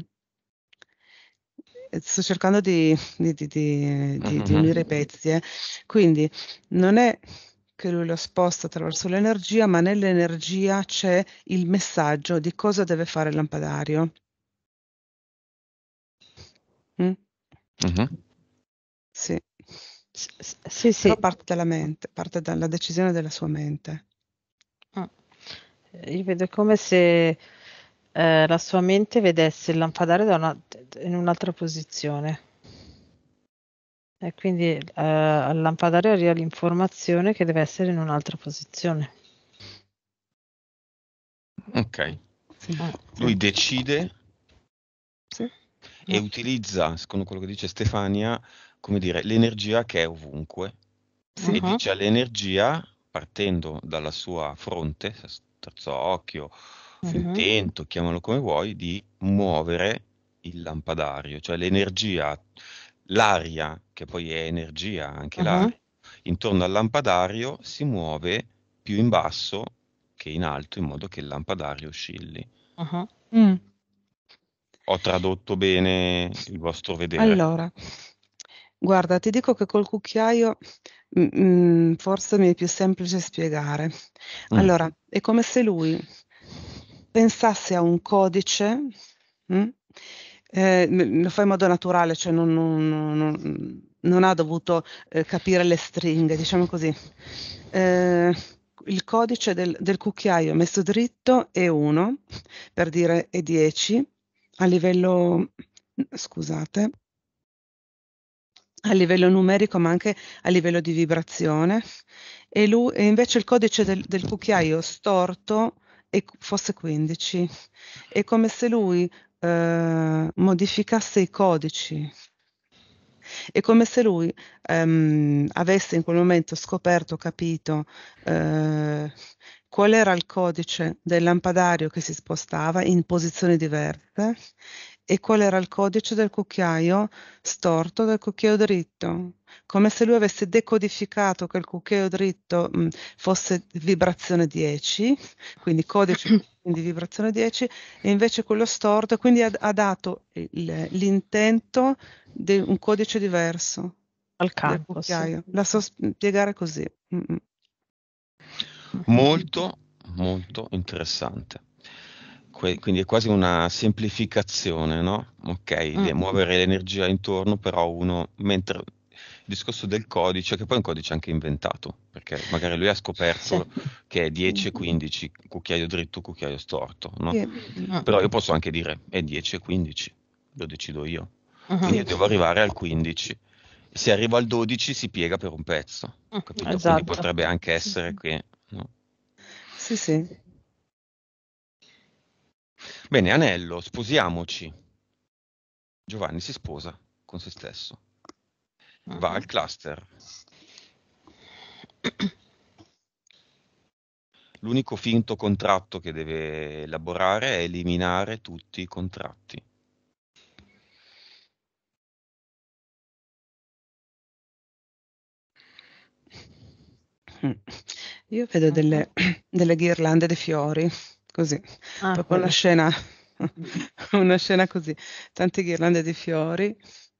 Sto cercando di, di, di, di, uh di unire i mm-hmm. pezzi, eh. quindi non è che lui lo sposta attraverso l'energia, ma nell'energia c'è il messaggio di cosa deve fare il lampadario. Mm? Uh-huh. Sì sì, sì. Però parte dalla mente, parte dalla decisione della sua mente. Ah. Io vedo come se eh, la sua mente vedesse il lampadare una, in un'altra posizione. E quindi eh, al lampadario arriva l'informazione che deve essere in un'altra posizione. Ok. Sì. Ah. Lui decide sì. e utilizza, secondo quello che dice Stefania, come dire, l'energia che è ovunque sì. e uh-huh. dice all'energia, partendo dalla sua fronte, terzo occhio, uh-huh. intento, chiamalo come vuoi, di muovere il lampadario, cioè l'energia, l'aria, che poi è energia, anche uh-huh. l'aria, intorno al lampadario si muove più in basso che in alto, in modo che il lampadario oscilli. Uh-huh. Mm. Ho tradotto bene il vostro vedere. Allora, Guarda, ti dico che col cucchiaio, mhmm, forse mi è più semplice spiegare. Mh. Mm. Allora, è come se lui pensasse a un codice, mh, mm, ehm, lo fa in modo naturale, cioè non non non non ha dovuto, ehm, capire le stringhe, diciamo così. Ehm, il codice del del cucchiaio messo dritto è 1, per dire è 10 a livello scusate a livello numerico ma anche a livello di vibrazione e, lui, e invece il codice del, del cucchiaio storto è, fosse 15. È come se lui eh, modificasse i codici. È come se lui ehm, avesse in quel momento scoperto, capito eh, qual era il codice del lampadario che si spostava in posizioni diverse e qual era il codice del cucchiaio storto dal cucchiaio dritto, come se lui avesse decodificato che il cucchiaio dritto mm, fosse vibrazione 10, quindi codice di vibrazione 10, e invece quello storto, quindi ha, ha dato il, l'intento di un codice diverso al campo, sì. La so spiegare così. Mm-mm. Molto, molto interessante quindi è quasi una semplificazione, no? Ok, mm. muovere l'energia intorno, però uno, mentre il discorso del codice, che poi è un codice anche inventato, perché magari lui ha scoperto che è 10 e 15, mm. cucchiaio dritto, cucchiaio storto, no? Ah. Però io posso anche dire è 10 e 15, lo decido io. Ah. Quindi io devo arrivare al 15. Se arrivo al 12 si piega per un pezzo, ah, capito? Esatto. Quindi potrebbe anche essere che... No? Sì, sì. Bene, anello, sposiamoci. Giovanni si sposa con se stesso. Ah. Va al cluster. L'unico finto contratto che deve elaborare è eliminare tutti i contratti. Io vedo delle, delle ghirlande di fiori così, ah, proprio una scena, una scena così, tante ghirlande di fiori,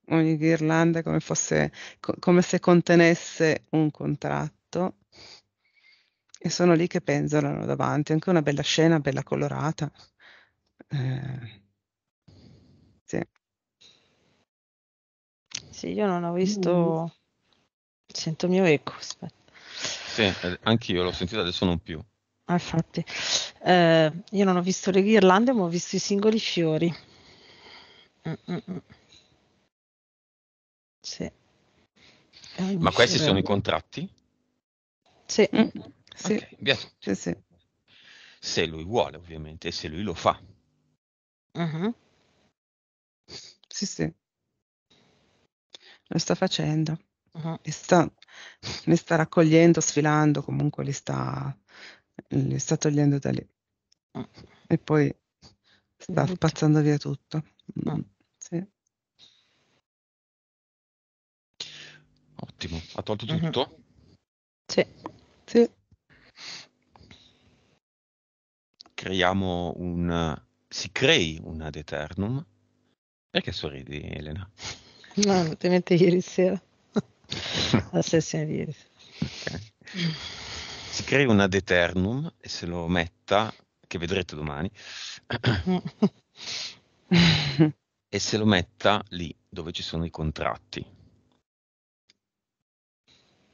ogni ghirlanda come, fosse, co- come se contenesse un contratto e sono lì che penzolano davanti, anche una bella scena, bella colorata. Eh, sì. sì, io non ho visto... Mm. Sento il mio eco, aspetta. Sì, eh, anch'io l'ho sentito, adesso non più. Ah, infatti. Eh, io non ho visto le ghirlande, ma ho visto i singoli fiori. mm, mm, mm. Sì. Eh, ma questi sono i contratti? Sì. Mm. sì. Okay, sì, sì. Se lui vuole, ovviamente, e se lui lo fa. Uh-huh. Sì, sì. Lo sta facendo. Uh-huh. Sta, ne sta raccogliendo, sfilando, comunque li sta Mm, le sta togliendo da lì mm. e poi sta spazzando via tutto. Mm, sì. Ottimo, ha tolto mm-hmm. tutto? Sì. sì. Creiamo un... si crei un ad eternum. Perché sorridi Elena? No, ovviamente ieri sera. La sessione di ieri sera. Okay si crei un ad eternum e se lo metta, che vedrete domani, e se lo metta lì dove ci sono i contratti.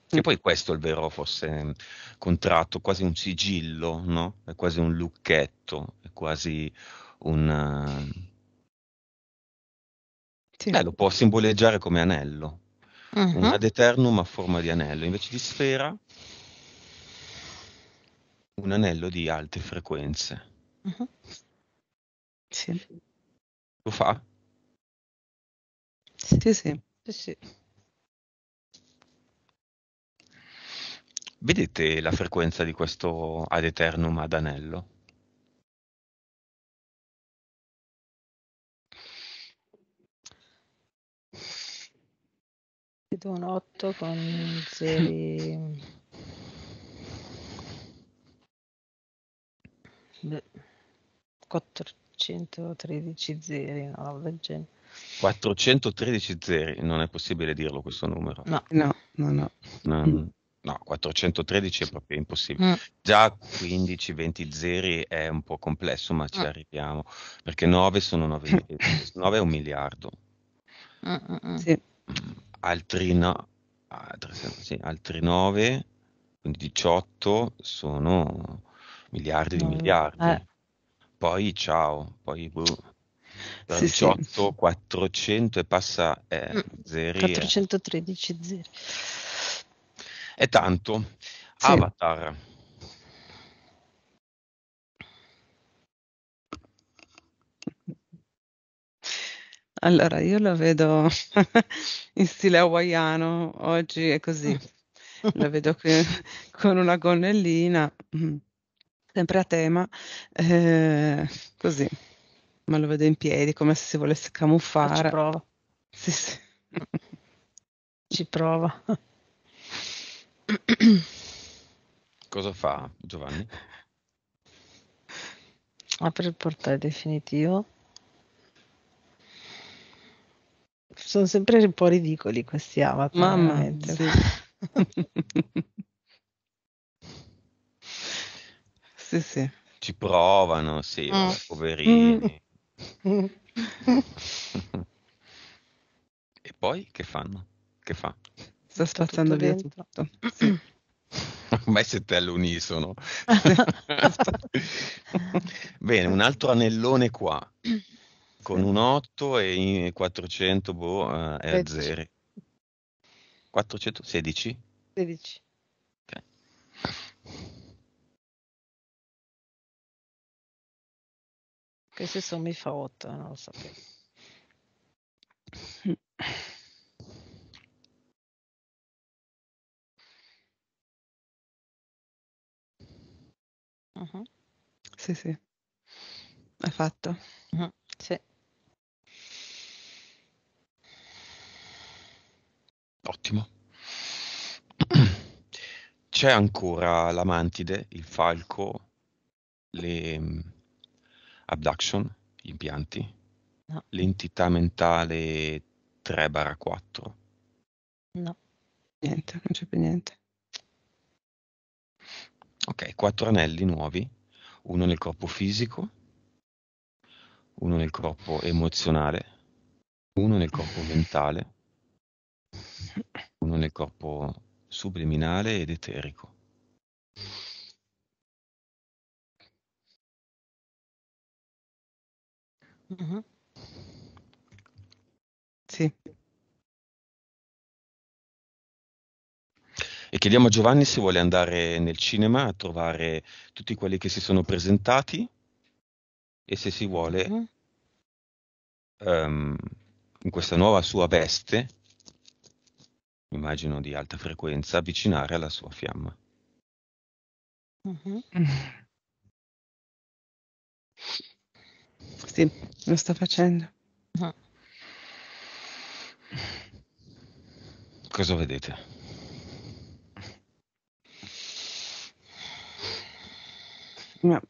Che mm. poi questo è il vero forse contratto, quasi un sigillo, no? È quasi un lucchetto, è quasi un... Sì. Eh, lo può simboleggiare come anello, uh-huh. Mm-hmm. un ad eternum a forma di anello, invece di sfera un anello di alte frequenze. Uh-huh. Sì. Lo fa? Sì, sì. sì, sì. Vedete la frequenza di questo ad eternum ad anello? Vedo un 8 con 0. 413 zeri, una del genere. 413 zeri, non è possibile dirlo questo numero. No, no, no, no. No, mm. no 413 è proprio impossibile. Mm. Già 15, 20 zeri è un po' complesso, ma ci mm. arriviamo, perché 9 sono 9, 9 è un miliardo. Mm, mm, sì. Altri, no, altri, sì, altri 9, quindi 18 sono miliardi di eh. miliardi. Eh. Poi ciao, poi boh. Da sì, sì. 400 e passa eh, mm, zeri. 413 eh. zeri. È tanto. Sì. Avatar. Allora, io la vedo in stile hawaiano, oggi è così. La vedo con una gonnellina. Mm sempre a tema, eh, così, me lo vedo in piedi come se si volesse camuffare. Ci prova. Sì, sì. Ci prova. Cosa fa Giovanni? Apre il portale definitivo. Sono sempre un po' ridicoli questi avatar. Mamma, sì. Sì, sì. Ci provano, sì, mm. poverini. Mm. e poi che fanno? Che fa? Sta spazzando via dentro. tutto. Sì. Ormai siete all'unisono. Bene, un altro anellone qua, con un 8 e 400 boh, eh, è a 0. 416? 16. Okay. Queste sono mi fa 8, non lo sapevo. Uh-huh. Mm-hmm. Sì, sì. È fatto. Uh-huh. Sì. Ottimo. C'è ancora la mantide, il falco, le mm, abduction, impianti, no. l'entità mentale 3-4. No. Niente, non c'è più niente. Ok, quattro anelli nuovi, uno nel corpo fisico, uno nel corpo emozionale, uno nel corpo mentale, uno nel corpo subliminale ed eterico. Mh-mh. Sì. E chiediamo a Giovanni se vuole andare nel cinema a trovare tutti quelli che si sono presentati e se si vuole Mh-mh. ehm, in questa nuova sua veste, immagino di alta frequenza, avvicinare alla sua fiamma. Mh-mh. Sì lo sta facendo. Ah. Cosa vedete? No.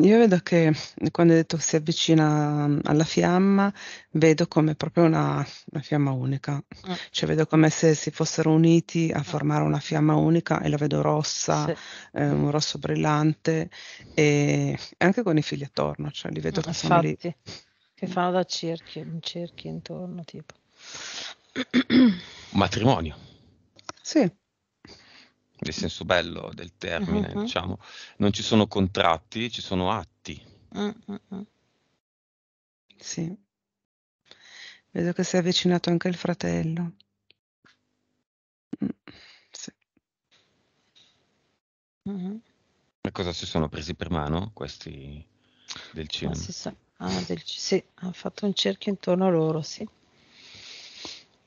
Io vedo che quando hai detto si avvicina mm, alla fiamma, vedo come proprio una, una fiamma unica, Mh. Mm. cioè vedo come se si fossero uniti a mm. formare una fiamma unica e la vedo rossa, Sì. ehm, un rosso brillante e anche con i figli attorno, cioè li vedo Mh, che sono lì. che fanno da cerchi, un cerchio intorno tipo. Un matrimonio. Sì nel senso bello del termine, uh-huh. diciamo. Non ci sono contratti, ci sono atti. Uh-uh. Sì. Vedo che si è avvicinato anche il fratello. Mm, sì. Uh-huh. E cosa si sono presi per mano questi del cinema? Ah, sa- ah, del c- sì, hanno fatto un cerchio intorno a loro, sì.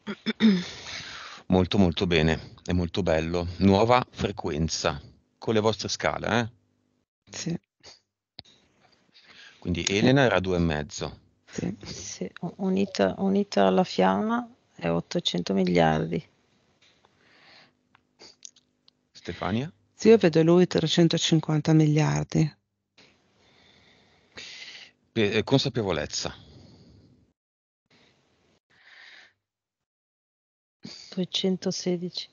molto molto bene, è molto bello. Nuova frequenza con le vostre scale, eh? Sì. Quindi Elena era due e mezzo. Sì. sì. Unita, unita, alla fiamma è 800 miliardi. Stefania? Sì, io vedo lui 350 miliardi. Eh, consapevolezza. 216.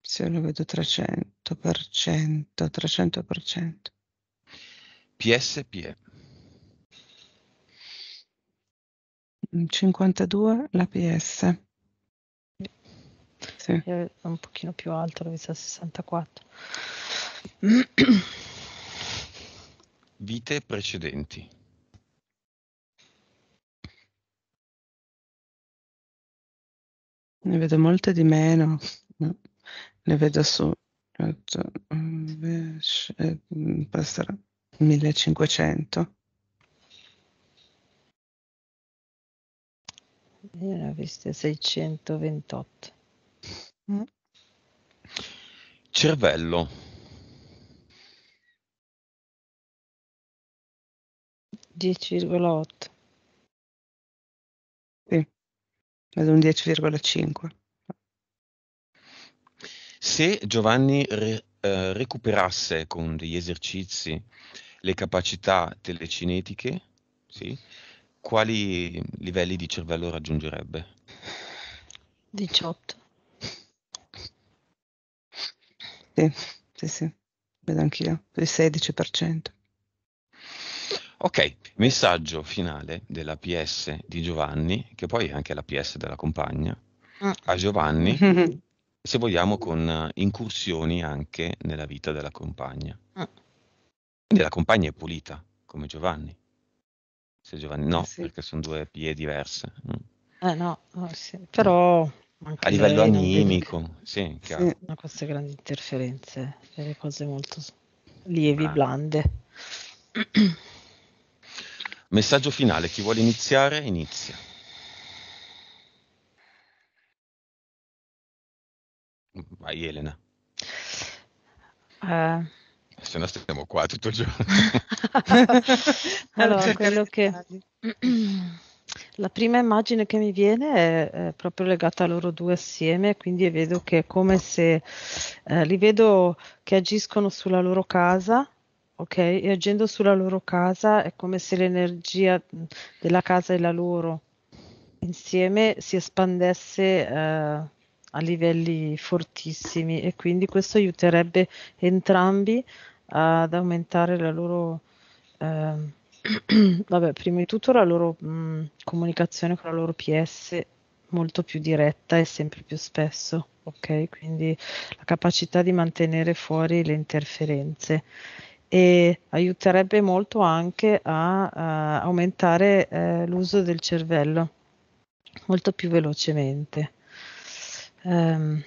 Se lo vedo 300%, 300%. PSP. 52 la PS. Sì. È un pochino più alto, l'ho vista 64. Vite precedenti. Ne vedo molte di meno, ne vedo su 8, mm, passerà 1500. Io ne ho viste 628. Mm. Cervello. Dieci virgola otto. Vedo un 10,5. Se Giovanni re, eh, recuperasse con degli esercizi le capacità telecinetiche, sì, quali livelli di cervello raggiungerebbe? 18. Sì, sì, sì, vedo anch'io, il 16%. Ok, messaggio finale della PS di Giovanni, che poi è anche la PS della compagna, mm. a Giovanni, se vogliamo con eh, incursioni anche nella vita della compagna. Mm. Quindi la compagna è pulita, come Giovanni. Se Giovanni no, sì. perché sono due pie diverse. Mm. Eh no, sì. però... A livello animico, sì, chiaro. sì, ma queste grandi interferenze, delle eh, cose molto lievi, ah. blande. Messaggio finale, chi vuole iniziare inizia. Vai Elena. Uh. Se no stiamo qua tutto il giorno. allora, quello che... La prima immagine che mi viene è, è, proprio legata a loro due assieme, quindi vedo che è come se eh, li vedo che agiscono sulla loro casa, Ok, e agendo sulla loro casa è come se l'energia mm, della casa e la loro insieme si espandesse eh, a livelli fortissimi e quindi questo aiuterebbe entrambi ad aumentare la loro, eh, vabbè, prima di tutto la loro mh, mm, comunicazione con la loro PS molto più diretta e sempre più spesso, ok? Quindi la capacità di mantenere fuori le interferenze e aiuterebbe molto anche a, a eh, aumentare eh, l'uso del cervello molto più velocemente. Um,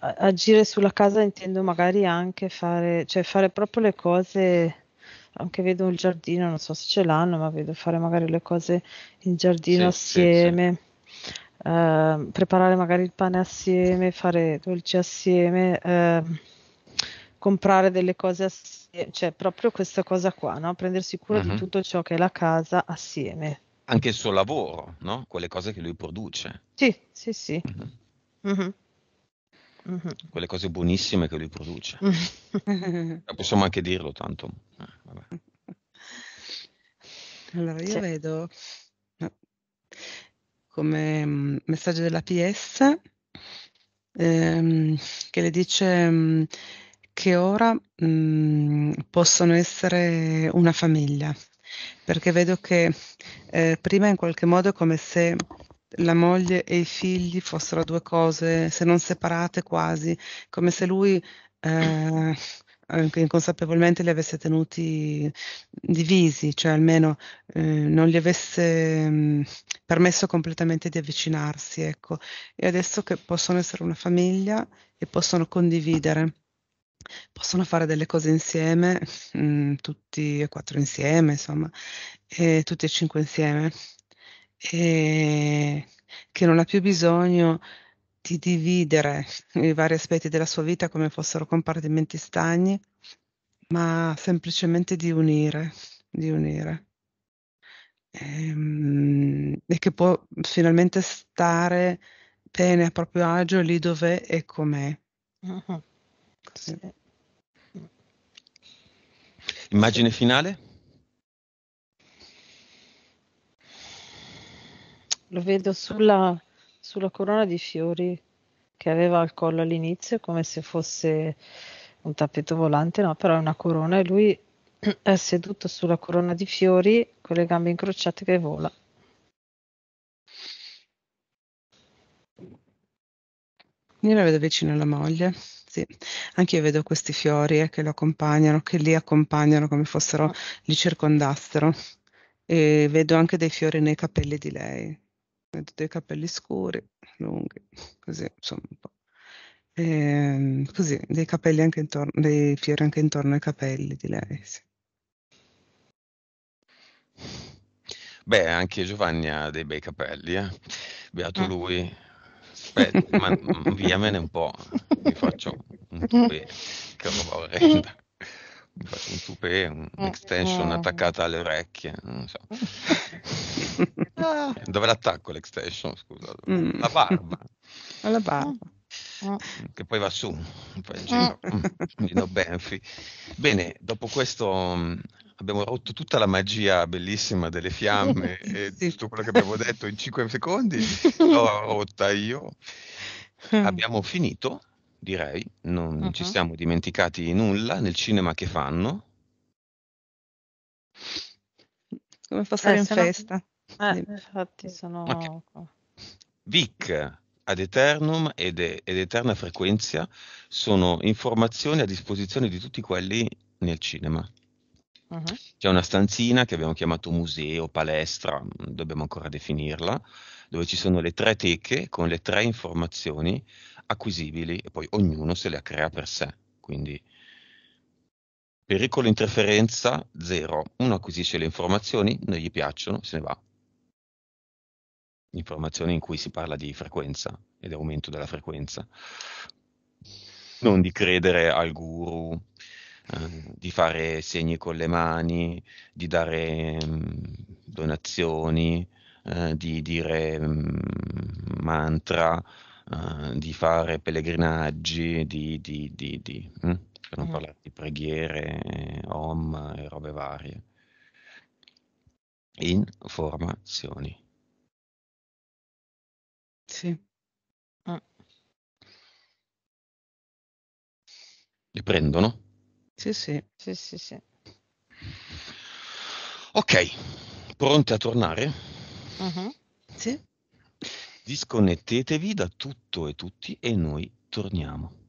agire sulla casa intendo magari anche fare, cioè fare proprio le cose, anche vedo il giardino, non so se ce l'hanno, ma vedo fare magari le cose in giardino sì, assieme. Sì, sì. Uh, preparare magari il pane assieme, fare dolci assieme, uh, comprare delle cose assieme, cioè proprio questa cosa qua, no? prendersi cura uh-huh. di mhm. tutto ciò che è la casa assieme. Anche il suo lavoro, no? quelle cose che lui produce. Sì, sì, sì. Uh-huh. Uh-huh. Quelle cose buonissime che lui produce. Eh, possiamo anche dirlo tanto. Eh, allora io sì. vedo come mm, messaggio della PS ehm, che le dice mm, che ora mh, mm, possono essere una famiglia, perché vedo che eh, prima in qualche modo è come se la moglie e i figli fossero due cose, se non separate quasi, come se lui eh, anche inconsapevolmente li avesse tenuti divisi, cioè almeno eh, non gli avesse mh, mm, permesso completamente di avvicinarsi, ecco. E adesso che possono essere una famiglia e possono condividere Possono fare delle cose insieme, mhmm, tutti e quattro insieme, insomma, ehm, tutti e cinque insieme, ehm, che non ha più bisogno di dividere i vari aspetti della sua vita come fossero compartimenti stagni, ma semplicemente di unire, di unire. Ehm, e che può finalmente stare bene, a proprio agio, lì dov'è e com'è. Mh-mh. Sì. Immagine finale? Lo vedo sulla, sulla corona di fiori che aveva al collo all'inizio, come se fosse un tappeto volante, no, però è una corona e lui è seduto sulla corona di fiori con le gambe incrociate che vola. Io la vedo vicino alla moglie sì. io vedo questi fiori eh, che lo accompagnano, che li accompagnano come fossero, ah. li circondassero. E vedo anche dei fiori nei capelli di lei. Vedo dei capelli scuri, lunghi, così, insomma, un po'. E, ehm, così, dei capelli anche intorno, dei fiori anche intorno ai capelli di lei, sì. Beh, anche Giovanni ha dei bei capelli, eh. Beato mm. lui aspetta, ma inviamene un po', mi faccio un tupè, che roba orrenda. Mm. un tupè, un'extension mm. attaccata alle orecchie, non so. Ah, dove l'attacco l'extension, scusa? Mm. La barba. La barba. Mm. che poi va su, poi dice, mm, mm. Benfi. Bene, dopo questo mm, abbiamo rotto tutta la magia bellissima delle fiamme e sì. tutto quello che abbiamo detto in 5 secondi, l'ho rotta io. Abbiamo finito, direi, non, uh-huh. ci siamo dimenticati nulla nel cinema che fanno. Come fa eh, stare eh, in sono... festa. Eh, infatti sono... Okay. Vic, ad eternum ed, ed eterna frequenza sono informazioni a disposizione di tutti quelli nel cinema. Uh-huh. C'è una stanzina che abbiamo chiamato museo, palestra, dobbiamo ancora definirla, dove ci sono le tre teche con le tre informazioni acquisibili e poi ognuno se le crea per sé. Quindi pericolo interferenza zero, uno acquisisce le informazioni, non gli piacciono, se ne va informazioni in cui si parla di frequenza ed aumento della frequenza. Non di credere al guru, eh, di fare segni con le mani, di dare mh, mm, donazioni, eh, di dire mh, mm, mantra, eh, di fare pellegrinaggi, di, di, di, di hm? per non mm. parlare di preghiere, om e robe varie. Informazioni. Sì. Mh. Mm. Li prendono? Sì, sì. Sì, sì, sì. Okay, pronte a tornare? Mh-mh. Sì. Disconnettetevi da tutto e tutti e noi torniamo.